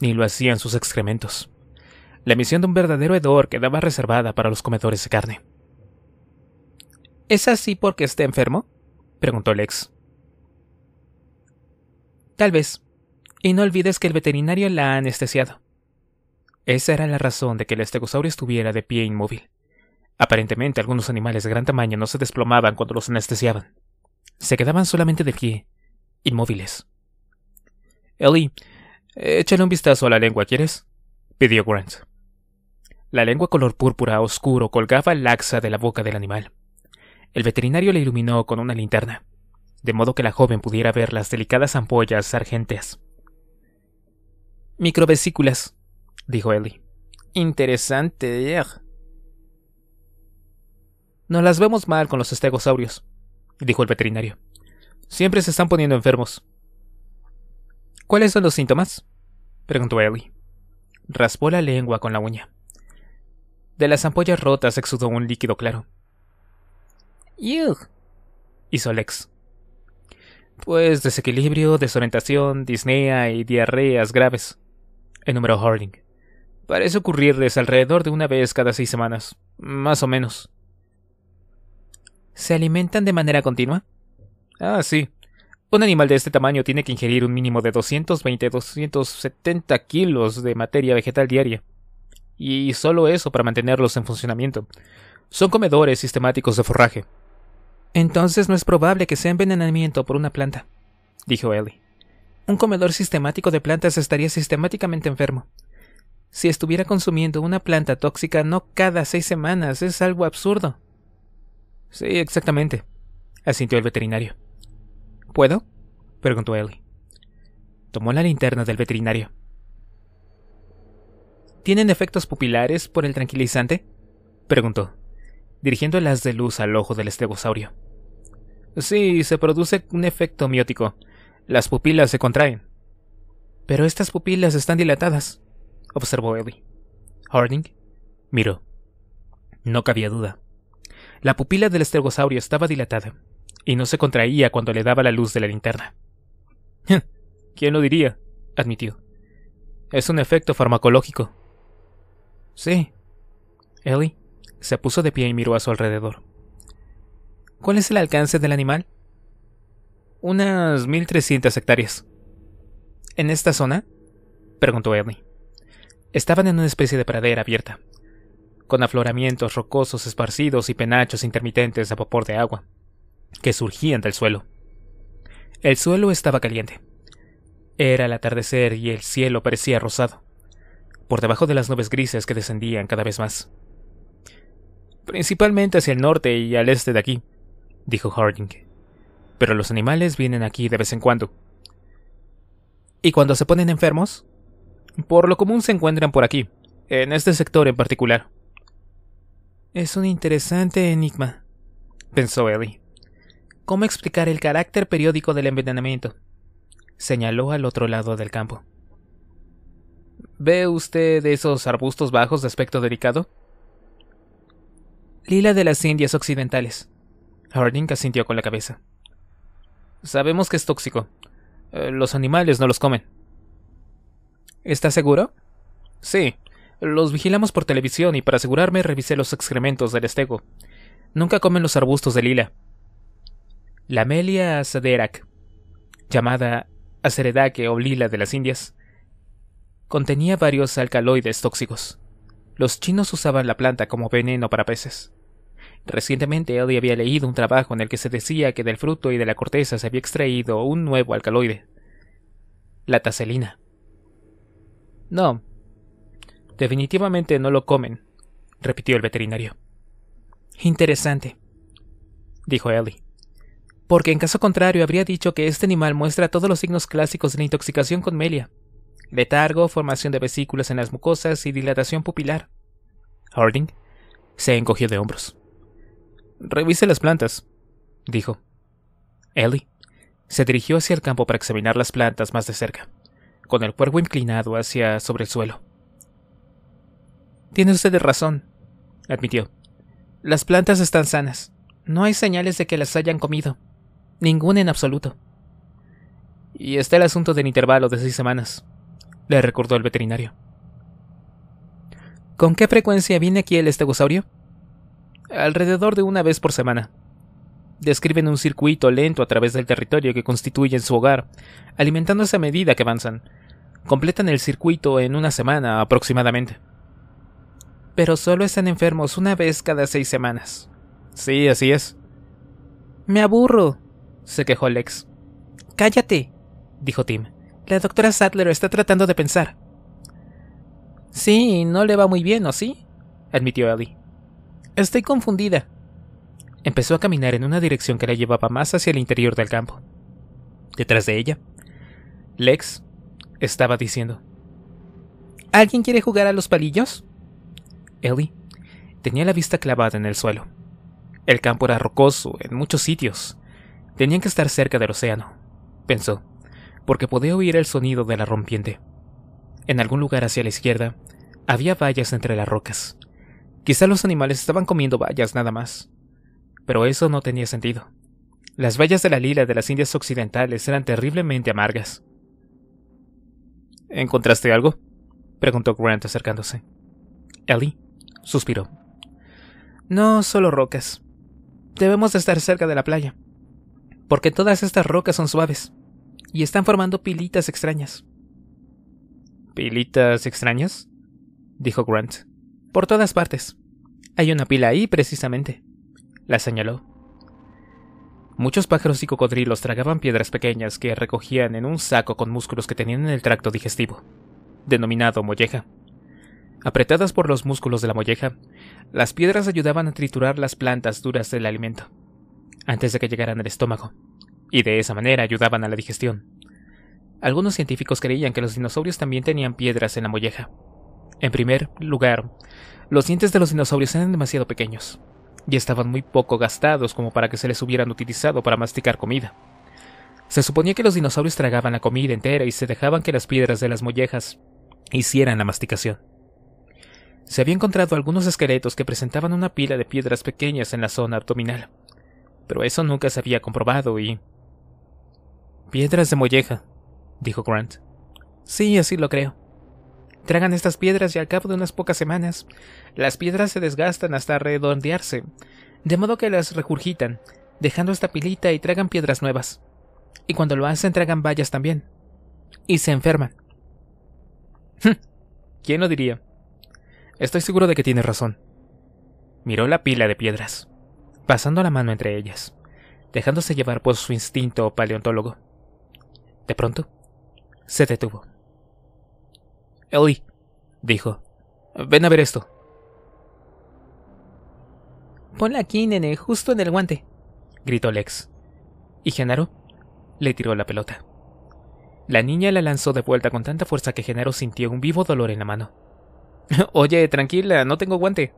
ni lo hacían sus excrementos. La emisión de un verdadero hedor quedaba reservada para los comedores de carne. ¿Es así porque está enfermo? preguntó Lex. Tal vez. Y no olvides que el veterinario la ha anestesiado. Esa era la razón de que el estegosaurio estuviera de pie inmóvil. Aparentemente algunos animales de gran tamaño no se desplomaban cuando los anestesiaban. Se quedaban solamente de pie, inmóviles. Ellie, échale un vistazo a la lengua, ¿quieres? pidió Grant. La lengua color púrpura oscuro colgaba laxa de la boca del animal. El veterinario la iluminó con una linterna, de modo que la joven pudiera ver las delicadas ampollas argentes. Microvesículas, dijo Ellie. Interesante, No las vemos mal con los estegosaurios, dijo el veterinario. Siempre se están poniendo enfermos. ¿Cuáles son los síntomas? preguntó Ellie. Raspó la lengua con la uña. De las ampollas rotas exudó un líquido claro. Yuh, hizo Lex. Pues desequilibrio, desorientación, disnea y diarreas graves, enumeró Harding. Parece ocurrirles alrededor de una vez cada seis semanas, más o menos. ¿Se alimentan de manera continua? Ah, sí. Un animal de este tamaño tiene que ingerir un mínimo de 220-270 kilos de materia vegetal diaria. Y solo eso para mantenerlos en funcionamiento. Son comedores sistemáticos de forraje, entonces no es probable que sea envenenamiento por una planta, dijo Ellie. Un comedor sistemático de plantas estaría sistemáticamente enfermo. Si estuviera consumiendo una planta tóxica no cada seis semanas, es algo absurdo. Sí, exactamente, asintió el veterinario. ¿Puedo? preguntó Ellie. Tomó la linterna del veterinario. ¿Tienen efectos pupilares por el tranquilizante? preguntó dirigiendo de luz al ojo del estegosaurio. Sí, se produce un efecto miótico. Las pupilas se contraen. Pero estas pupilas están dilatadas, observó Ellie. Harding miró. No cabía duda. La pupila del estegosaurio estaba dilatada, y no se contraía cuando le daba la luz de la linterna. ¿Quién lo diría? admitió. Es un efecto farmacológico. Sí. Ellie se puso de pie y miró a su alrededor. ¿Cuál es el alcance del animal? Unas 1300 hectáreas. ¿En esta zona? preguntó Ernie. Estaban en una especie de pradera abierta, con afloramientos rocosos esparcidos y penachos intermitentes a vapor de agua, que surgían del suelo. El suelo estaba caliente. Era el atardecer y el cielo parecía rosado, por debajo de las nubes grises que descendían cada vez más. Principalmente hacia el norte y al este de aquí, dijo Harding. Pero los animales vienen aquí de vez en cuando. ¿Y cuando se ponen enfermos? Por lo común se encuentran por aquí, en este sector en particular. Es un interesante enigma, pensó Ellie. ¿Cómo explicar el carácter periódico del envenenamiento? señaló al otro lado del campo. ¿Ve usted esos arbustos bajos de aspecto delicado? Lila de las Indias Occidentales. Harding asintió con la cabeza. Sabemos que es tóxico. Eh, los animales no los comen. ¿Estás seguro? Sí. Los vigilamos por televisión y para asegurarme revisé los excrementos del estego. Nunca comen los arbustos de lila. La Melia Sederak, llamada Aceredaque o lila de las Indias, contenía varios alcaloides tóxicos. Los chinos usaban la planta como veneno para peces. Recientemente Ellie había leído un trabajo en el que se decía que del fruto y de la corteza se había extraído un nuevo alcaloide, la taselina. No, definitivamente no lo comen, repitió el veterinario. Interesante, dijo Ellie, porque en caso contrario habría dicho que este animal muestra todos los signos clásicos de la intoxicación con melia letargo, formación de vesículas en las mucosas y dilatación pupilar. Harding se encogió de hombros. Revise las plantas, dijo. Ellie se dirigió hacia el campo para examinar las plantas más de cerca, con el cuerpo inclinado hacia sobre el suelo. Tiene usted razón, admitió. Las plantas están sanas. No hay señales de que las hayan comido. Ninguna en absoluto. Y está el asunto del intervalo de seis semanas le recordó el veterinario. ¿Con qué frecuencia viene aquí el estegosaurio? Alrededor de una vez por semana. Describen un circuito lento a través del territorio que constituyen su hogar, alimentándose a medida que avanzan. Completan el circuito en una semana aproximadamente. Pero solo están enfermos una vez cada seis semanas. Sí, así es. Me aburro, se quejó Lex. Cállate, dijo Tim. La doctora Sadler está tratando de pensar. Sí, no le va muy bien, ¿o sí? admitió Ellie. Estoy confundida. Empezó a caminar en una dirección que la llevaba más hacia el interior del campo. Detrás de ella, Lex estaba diciendo: ¿Alguien quiere jugar a los palillos? Ellie tenía la vista clavada en el suelo. El campo era rocoso en muchos sitios. Tenían que estar cerca del océano, pensó porque podía oír el sonido de la rompiente. En algún lugar hacia la izquierda, había vallas entre las rocas. Quizá los animales estaban comiendo vallas nada más. Pero eso no tenía sentido. Las vallas de la lila de las Indias Occidentales eran terriblemente amargas. ¿Encontraste algo? preguntó Grant acercándose. Ellie suspiró. No solo rocas. Debemos estar cerca de la playa, porque todas estas rocas son suaves y están formando pilitas extrañas. ¿Pilitas extrañas? dijo Grant. Por todas partes. Hay una pila ahí precisamente. La señaló. Muchos pájaros y cocodrilos tragaban piedras pequeñas que recogían en un saco con músculos que tenían en el tracto digestivo, denominado molleja. Apretadas por los músculos de la molleja, las piedras ayudaban a triturar las plantas duras del alimento, antes de que llegaran al estómago y de esa manera ayudaban a la digestión. Algunos científicos creían que los dinosaurios también tenían piedras en la molleja. En primer lugar, los dientes de los dinosaurios eran demasiado pequeños, y estaban muy poco gastados como para que se les hubieran utilizado para masticar comida. Se suponía que los dinosaurios tragaban la comida entera y se dejaban que las piedras de las mollejas hicieran la masticación. Se había encontrado algunos esqueletos que presentaban una pila de piedras pequeñas en la zona abdominal, pero eso nunca se había comprobado y Piedras de molleja, dijo Grant. Sí, así lo creo. Tragan estas piedras y al cabo de unas pocas semanas, las piedras se desgastan hasta redondearse, de modo que las regurgitan, dejando esta pilita y tragan piedras nuevas. Y cuando lo hacen tragan vallas también. Y se enferman. Hm, ¿Quién lo diría? Estoy seguro de que tiene razón. Miró la pila de piedras, pasando la mano entre ellas, dejándose llevar por su instinto paleontólogo. De pronto, se detuvo. Ellie, dijo, ven a ver esto. Ponla aquí, nene, justo en el guante, gritó Lex. Y Genaro le tiró la pelota. La niña la lanzó de vuelta con tanta fuerza que Genaro sintió un vivo dolor en la mano. Oye, tranquila, no tengo guante.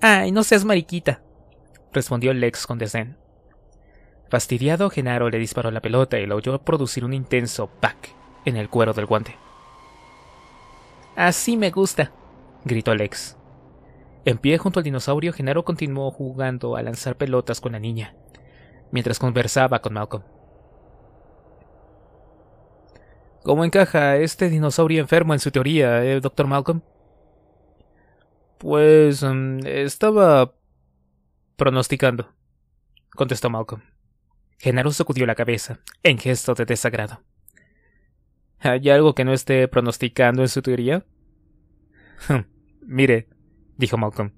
Ay, no seas mariquita, respondió Lex con desdén. Fastidiado, Genaro le disparó la pelota y lo oyó producir un intenso pack en el cuero del guante. Así me gusta, gritó Alex. En pie junto al dinosaurio, Genaro continuó jugando a lanzar pelotas con la niña, mientras conversaba con Malcolm. ¿Cómo encaja este dinosaurio enfermo en su teoría, eh, doctor Malcolm? Pues mm, estaba pronosticando, contestó Malcolm. Genaro sacudió la cabeza, en gesto de desagrado. ¿Hay algo que no esté pronosticando en su teoría? Mire, dijo Malcolm,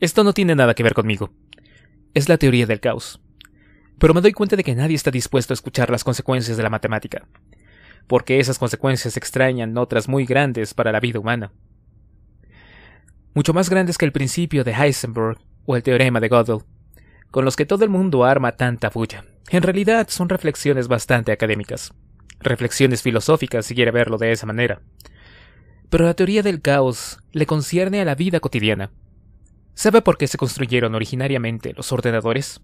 esto no tiene nada que ver conmigo. Es la teoría del caos. Pero me doy cuenta de que nadie está dispuesto a escuchar las consecuencias de la matemática, porque esas consecuencias extrañan otras muy grandes para la vida humana. Mucho más grandes que el principio de Heisenberg o el teorema de Gödel con los que todo el mundo arma tanta bulla. En realidad son reflexiones bastante académicas. Reflexiones filosóficas si quiere verlo de esa manera. Pero la teoría del caos le concierne a la vida cotidiana. ¿Sabe por qué se construyeron originariamente los ordenadores?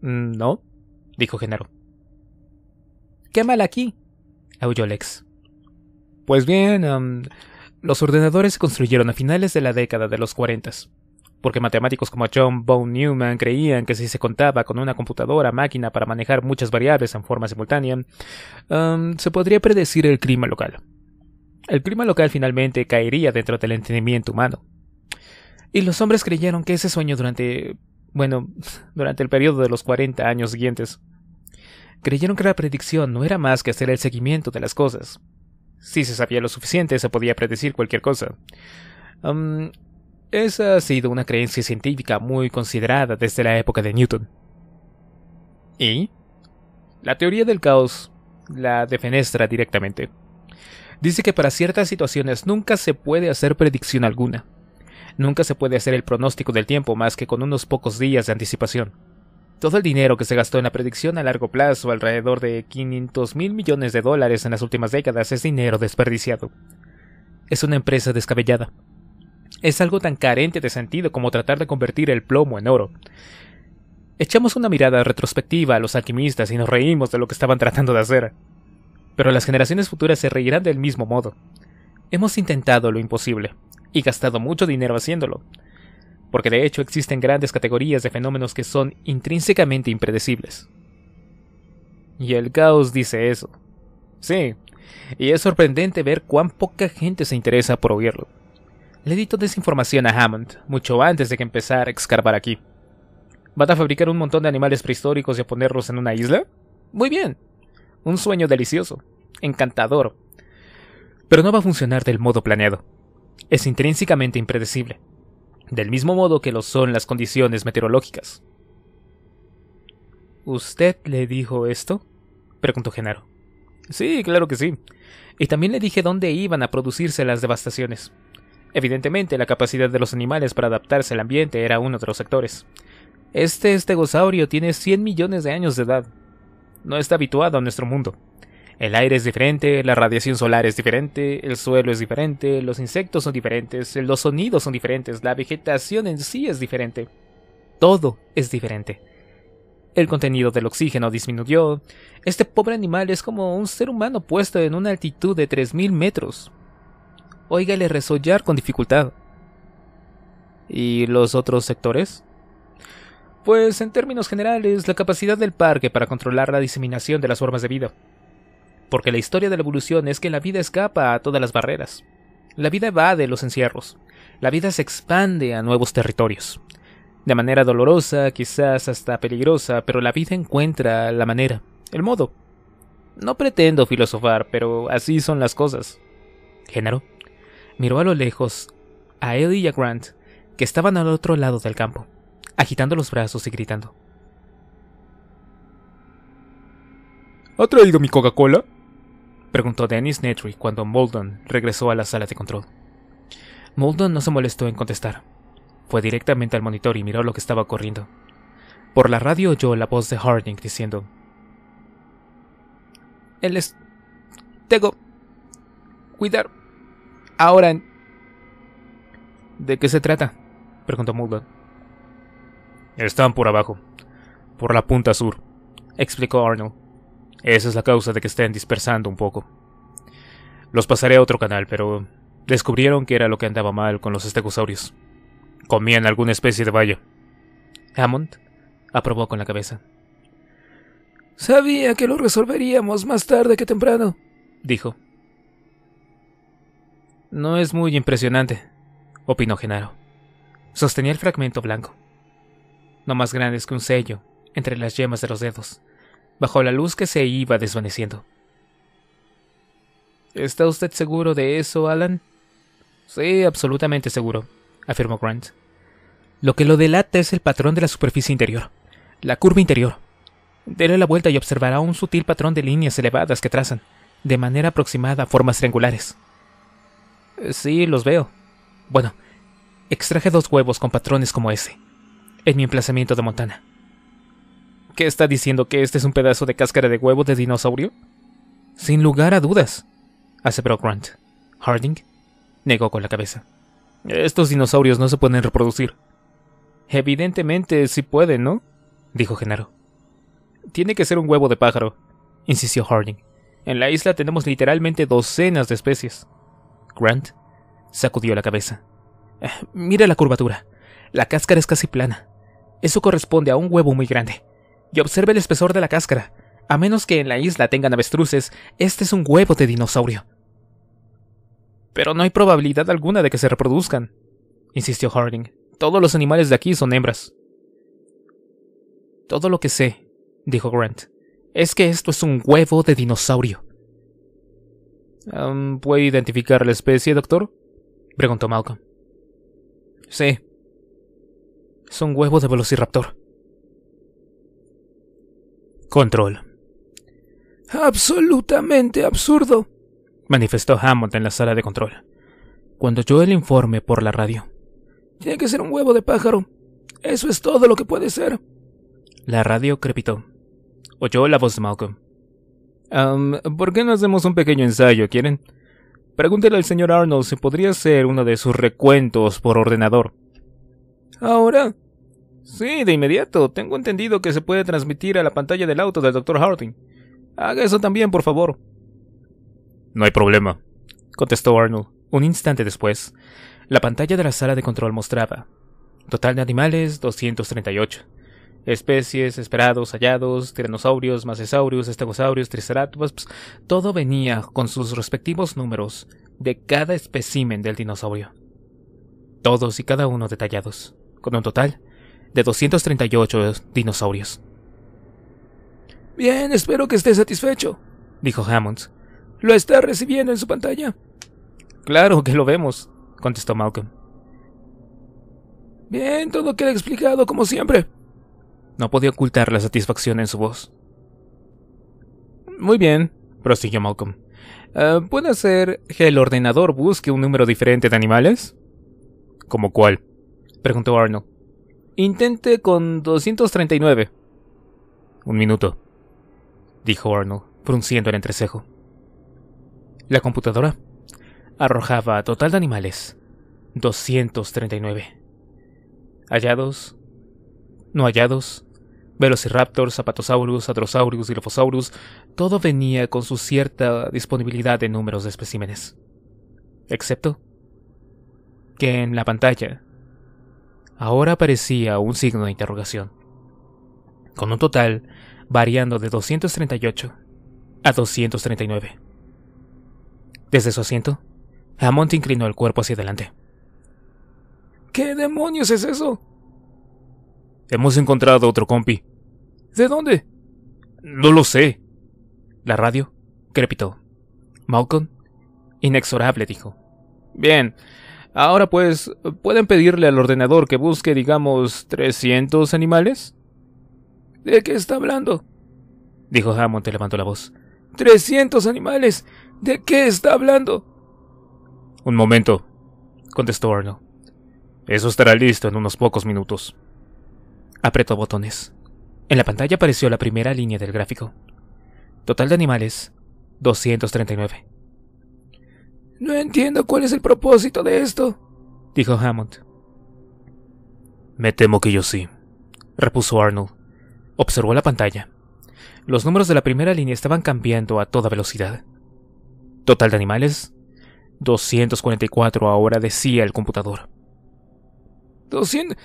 Mm, no, dijo Genaro. ¿Qué mal aquí? aulló Lex. Pues bien, los ordenadores se construyeron a finales de la década de los cuarentas porque matemáticos como John von Newman creían que si se contaba con una computadora máquina para manejar muchas variables en forma simultánea, um, se podría predecir el clima local. El clima local finalmente caería dentro del entendimiento humano. Y los hombres creyeron que ese sueño durante, bueno, durante el periodo de los 40 años siguientes. Creyeron que la predicción no era más que hacer el seguimiento de las cosas. Si se sabía lo suficiente, se podía predecir cualquier cosa. Um, esa ha sido una creencia científica muy considerada desde la época de Newton. Y la teoría del caos la defenestra directamente. Dice que para ciertas situaciones nunca se puede hacer predicción alguna. Nunca se puede hacer el pronóstico del tiempo más que con unos pocos días de anticipación. Todo el dinero que se gastó en la predicción a largo plazo, alrededor de 500 mil millones de dólares en las últimas décadas, es dinero desperdiciado. Es una empresa descabellada es algo tan carente de sentido como tratar de convertir el plomo en oro. Echamos una mirada retrospectiva a los alquimistas y nos reímos de lo que estaban tratando de hacer. Pero las generaciones futuras se reirán del mismo modo. Hemos intentado lo imposible, y gastado mucho dinero haciéndolo. Porque de hecho existen grandes categorías de fenómenos que son intrínsecamente impredecibles. Y el caos dice eso. Sí, y es sorprendente ver cuán poca gente se interesa por oírlo. Le di toda esa información a Hammond, mucho antes de que empezara a excavar aquí. ¿Van a fabricar un montón de animales prehistóricos y a ponerlos en una isla? Muy bien. Un sueño delicioso, encantador. Pero no va a funcionar del modo planeado. Es intrínsecamente impredecible. Del mismo modo que lo son las condiciones meteorológicas. ¿Usted le dijo esto? preguntó Genaro. Sí, claro que sí. Y también le dije dónde iban a producirse las devastaciones. Evidentemente, la capacidad de los animales para adaptarse al ambiente era uno de los sectores. Este estegosaurio tiene 100 millones de años de edad. No está habituado a nuestro mundo. El aire es diferente, la radiación solar es diferente, el suelo es diferente, los insectos son diferentes, los sonidos son diferentes, la vegetación en sí es diferente. Todo es diferente. El contenido del oxígeno disminuyó. Este pobre animal es como un ser humano puesto en una altitud de 3.000 metros. Óigale resollar con dificultad. ¿Y los otros sectores? Pues en términos generales, la capacidad del parque para controlar la diseminación de las formas de vida. Porque la historia de la evolución es que la vida escapa a todas las barreras. La vida evade los encierros. La vida se expande a nuevos territorios. De manera dolorosa, quizás hasta peligrosa, pero la vida encuentra la manera, el modo. No pretendo filosofar, pero así son las cosas. Género, miró a lo lejos a él y a Grant, que estaban al otro lado del campo, agitando los brazos y gritando. ¿Ha traído mi Coca-Cola? preguntó Dennis Nedry cuando Moldon regresó a la sala de control. Moldon no se molestó en contestar. Fue directamente al monitor y miró lo que estaba ocurriendo. Por la radio oyó la voz de Harding diciendo: Él es. Tengo. cuidar Ahora, ¿de qué se trata? preguntó Mulder. Están por abajo, por la punta sur, explicó Arnold. Esa es la causa de que estén dispersando un poco. Los pasaré a otro canal, pero descubrieron que era lo que andaba mal con los estegosaurios. Comían alguna especie de valle. Hammond aprobó con la cabeza. Sabía que lo resolveríamos más tarde que temprano, dijo. No es muy impresionante, opinó Genaro. Sostenía el fragmento blanco, no más grande que un sello, entre las yemas de los dedos, bajo la luz que se iba desvaneciendo. ¿Está usted seguro de eso, Alan? Sí, absolutamente seguro, afirmó Grant. Lo que lo delata es el patrón de la superficie interior, la curva interior. Dele la vuelta y observará un sutil patrón de líneas elevadas que trazan, de manera aproximada, formas triangulares. Sí, los veo. Bueno, extraje dos huevos con patrones como ese, en mi emplazamiento de Montana. ¿Qué está diciendo que este es un pedazo de cáscara de huevo de dinosaurio? Sin lugar a dudas, aseveró Grant. Harding negó con la cabeza. Estos dinosaurios no se pueden reproducir. Evidentemente sí pueden, ¿no? dijo Genaro. Tiene que ser un huevo de pájaro, insistió Harding. En la isla tenemos literalmente docenas de especies. Grant sacudió la cabeza. Eh, mira la curvatura. La cáscara es casi plana. Eso corresponde a un huevo muy grande. Y observe el espesor de la cáscara. A menos que en la isla tengan avestruces, este es un huevo de dinosaurio. Pero no hay probabilidad alguna de que se reproduzcan, insistió Harding. Todos los animales de aquí son hembras. Todo lo que sé, dijo Grant, es que esto es un huevo de dinosaurio. ¿Puede identificar la especie, doctor? Preguntó Malcolm. Sí. Son huevos de velociraptor. Control. Absolutamente absurdo, manifestó Hammond en la sala de control, cuando yo el informe por la radio. Tiene que ser un huevo de pájaro. Eso es todo lo que puede ser. La radio crepitó. Oyó la voz de Malcolm. ¿Por qué no hacemos un pequeño ensayo, quieren? Pregúntele al señor Arnold si podría hacer uno de sus recuentos por ordenador. ¿Ahora? Sí, de inmediato. Tengo entendido que se puede transmitir a la pantalla del auto del Dr. Harding. Haga eso también, por favor. No hay problema, contestó Arnold. Un instante después, la pantalla de la sala de control mostraba. Total de animales 238 especies, esperados, hallados, tiranosaurios, macesaurios, estegosaurios, triceratops, pues, todo venía con sus respectivos números de cada espécimen del dinosaurio. Todos y cada uno detallados, con un total de 238 dinosaurios. Bien, espero que esté satisfecho, dijo Hammond. ¿Lo está recibiendo en su pantalla? Claro que lo vemos, contestó Malcolm. Bien, todo queda explicado como siempre. No podía ocultar la satisfacción en su voz. Muy bien, prosiguió Malcolm. Eh, ¿Puede ser que el ordenador busque un número diferente de animales? ¿Como cuál? preguntó Arnold. Intente con 239. Un minuto, dijo Arnold, frunciendo el entrecejo. La computadora arrojaba total de animales 239. Hallados, no hallados, Velociraptor, Zapatosaurus, y Dilophosaurus, todo venía con su cierta disponibilidad de números de especímenes. Excepto que en la pantalla ahora aparecía un signo de interrogación, con un total variando de 238 a 239. Desde su asiento, Amont inclinó el cuerpo hacia adelante. ¿Qué demonios es eso? Hemos encontrado otro compi, ¿De dónde? No lo sé. La radio crepitó. Malcolm, inexorable, dijo. Bien. Ahora pues, ¿pueden pedirle al ordenador que busque, digamos, 300 animales? ¿De qué está hablando? Dijo Hammond, levantó la voz. ¡300 animales! ¿De qué está hablando? Un momento, contestó Arnold. Eso estará listo en unos pocos minutos. Apretó botones. En la pantalla apareció la primera línea del gráfico. Total de animales, 239. No entiendo cuál es el propósito de esto, dijo Hammond. Me temo que yo sí, repuso Arnold. Observó la pantalla. Los números de la primera línea estaban cambiando a toda velocidad. Total de animales, 244 ahora decía el computador. 200,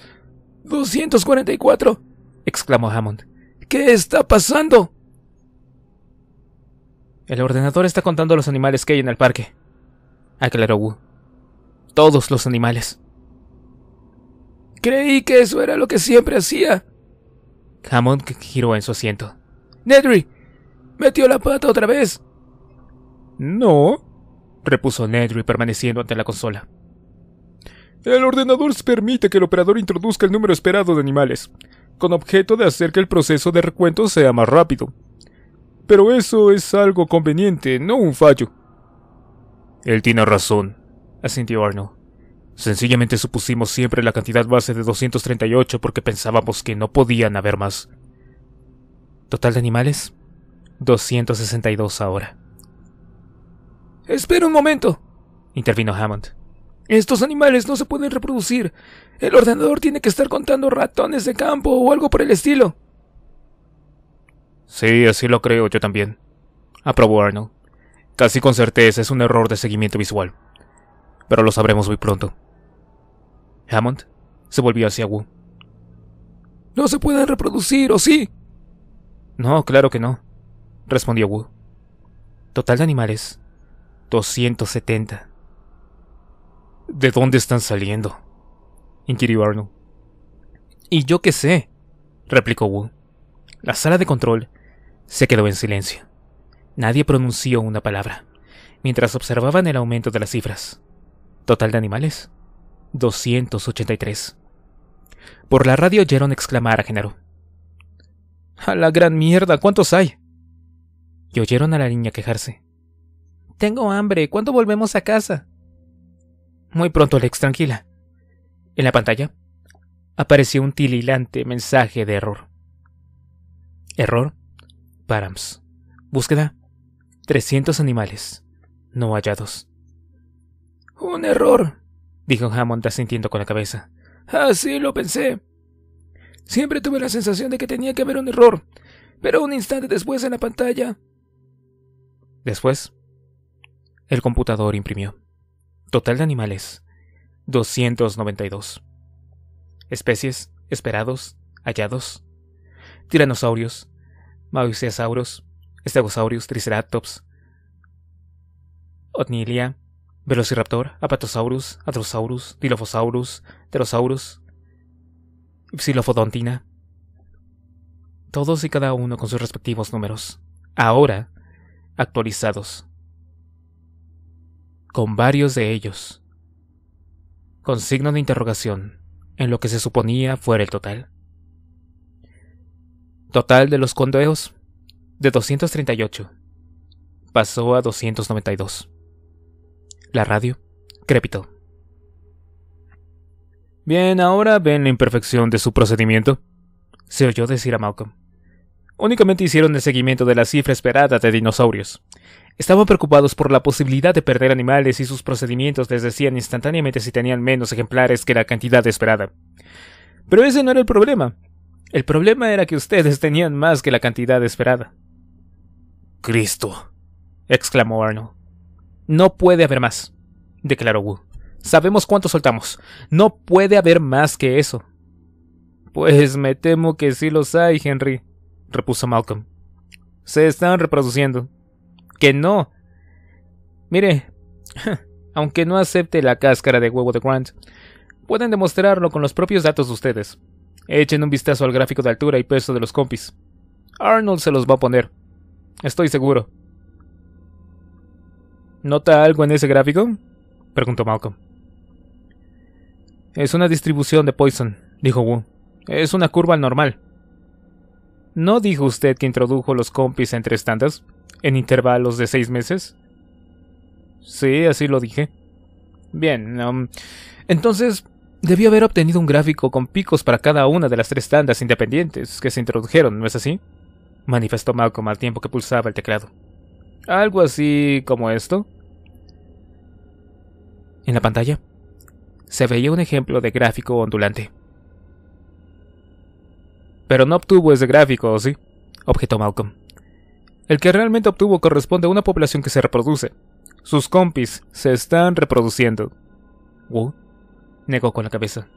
244 exclamó Hammond. ¿Qué está pasando? El ordenador está contando los animales que hay en el parque, aclaró Wu. Todos los animales. Creí que eso era lo que siempre hacía. Hammond giró en su asiento. Nedry, metió la pata otra vez. No, repuso Nedry permaneciendo ante la consola. El ordenador permite que el operador introduzca el número esperado de animales con objeto de hacer que el proceso de recuento sea más rápido. Pero eso es algo conveniente, no un fallo. Él tiene razón, asintió Arnold. Sencillamente supusimos siempre la cantidad base de 238 porque pensábamos que no podían haber más. Total de animales, 262 ahora. Espera un momento, intervino Hammond. Estos animales no se pueden reproducir. El ordenador tiene que estar contando ratones de campo o algo por el estilo. Sí, así lo creo yo también. Aprobó Arnold. Casi con certeza es un error de seguimiento visual. Pero lo sabremos muy pronto. Hammond se volvió hacia Wu. No se pueden reproducir, ¿o sí? No, claro que no, respondió Wu. Total de animales, 270. ¿De dónde están saliendo? inquirió Arnold. Y yo qué sé, replicó Wu. La sala de control se quedó en silencio. Nadie pronunció una palabra, mientras observaban el aumento de las cifras. Total de animales, 283. Por la radio oyeron exclamar a Genaro. ¡A la gran mierda! ¿Cuántos hay? Y oyeron a la niña quejarse. Tengo hambre. ¿Cuándo volvemos a casa? Muy pronto Lex, tranquila. En la pantalla apareció un tililante mensaje de error. Error. Params. Búsqueda. 300 animales. No hallados. Un error, dijo Hammond asintiendo con la cabeza. Así lo pensé. Siempre tuve la sensación de que tenía que haber un error, pero un instante después en la pantalla. Después, el computador imprimió. Total de animales, 292. Especies esperados, hallados. Tiranosaurios, Mausesauros, Estegosaurios, Triceratops, Otnilia, Velociraptor, Apatosaurus, Atrosaurus, Dilophosaurus, Pterosaurus, Psilofodontina Todos y cada uno con sus respectivos números. Ahora, actualizados con varios de ellos, con signo de interrogación en lo que se suponía fuera el total. Total de los condeos de 238 pasó a 292. La radio crepitó. Bien, ahora ven la imperfección de su procedimiento, se oyó decir a Malcolm. Únicamente hicieron el seguimiento de la cifra esperada de dinosaurios, Estaban preocupados por la posibilidad de perder animales y sus procedimientos les decían instantáneamente si tenían menos ejemplares que la cantidad esperada. Pero ese no era el problema. El problema era que ustedes tenían más que la cantidad esperada. Cristo, exclamó Arnold. No puede haber más, declaró Wu. Sabemos cuánto soltamos. No puede haber más que eso. Pues me temo que sí los hay, Henry, repuso Malcolm. Se están reproduciendo que no. Mire, aunque no acepte la cáscara de huevo de Grant, pueden demostrarlo con los propios datos de ustedes. Echen un vistazo al gráfico de altura y peso de los compis. Arnold se los va a poner. Estoy seguro. ¿Nota algo en ese gráfico? preguntó Malcolm. Es una distribución de Poison, dijo Wu. Es una curva normal. ¿No dijo usted que introdujo los compis entre estandas? en intervalos de seis meses. Sí, así lo dije. Bien, entonces debió haber obtenido un gráfico con picos para cada una de las tres tandas independientes que se introdujeron, ¿no es así? manifestó Malcolm al tiempo que pulsaba el teclado. Algo así como esto. En la pantalla se veía un ejemplo de gráfico ondulante. Pero no obtuvo ese gráfico, ¿sí? objetó Malcolm. El que realmente obtuvo corresponde a una población que se reproduce. Sus compis se están reproduciendo. ¿Wu? Negó con la cabeza.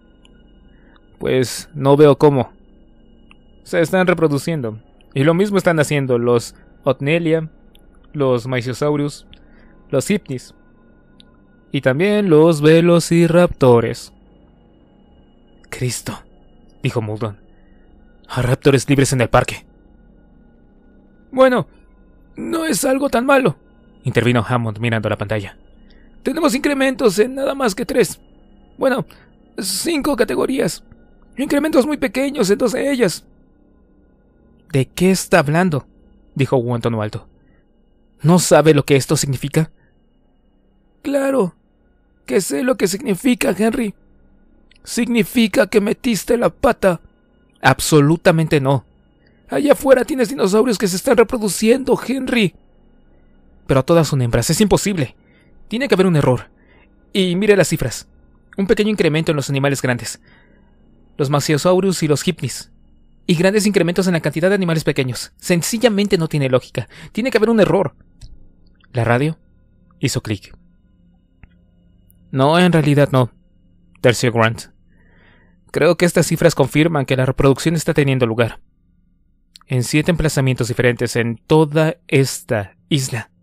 Pues no veo cómo. Se están reproduciendo. Y lo mismo están haciendo los Otnelia, los Maesiosaurus. los hipnis Y también los Velociraptores. Cristo, dijo Muldon. A raptores libres en el parque. Bueno, no es algo tan malo, intervino Hammond mirando la pantalla. Tenemos incrementos en nada más que tres. Bueno, cinco categorías. Incrementos muy pequeños en dos de ellas. ¿De qué está hablando? dijo Wu alto. ¿No sabe lo que esto significa? Claro, que sé lo que significa, Henry. Significa que metiste la pata. Absolutamente no, Allá afuera tienes dinosaurios que se están reproduciendo, Henry. Pero todas son hembras, es imposible. Tiene que haber un error. Y mire las cifras. Un pequeño incremento en los animales grandes. Los maciosaurus y los hipnis. Y grandes incrementos en la cantidad de animales pequeños. Sencillamente no tiene lógica. Tiene que haber un error. La radio hizo clic. No, en realidad no. Tercio Grant. Creo que estas cifras confirman que la reproducción está teniendo lugar en siete emplazamientos diferentes en toda esta isla.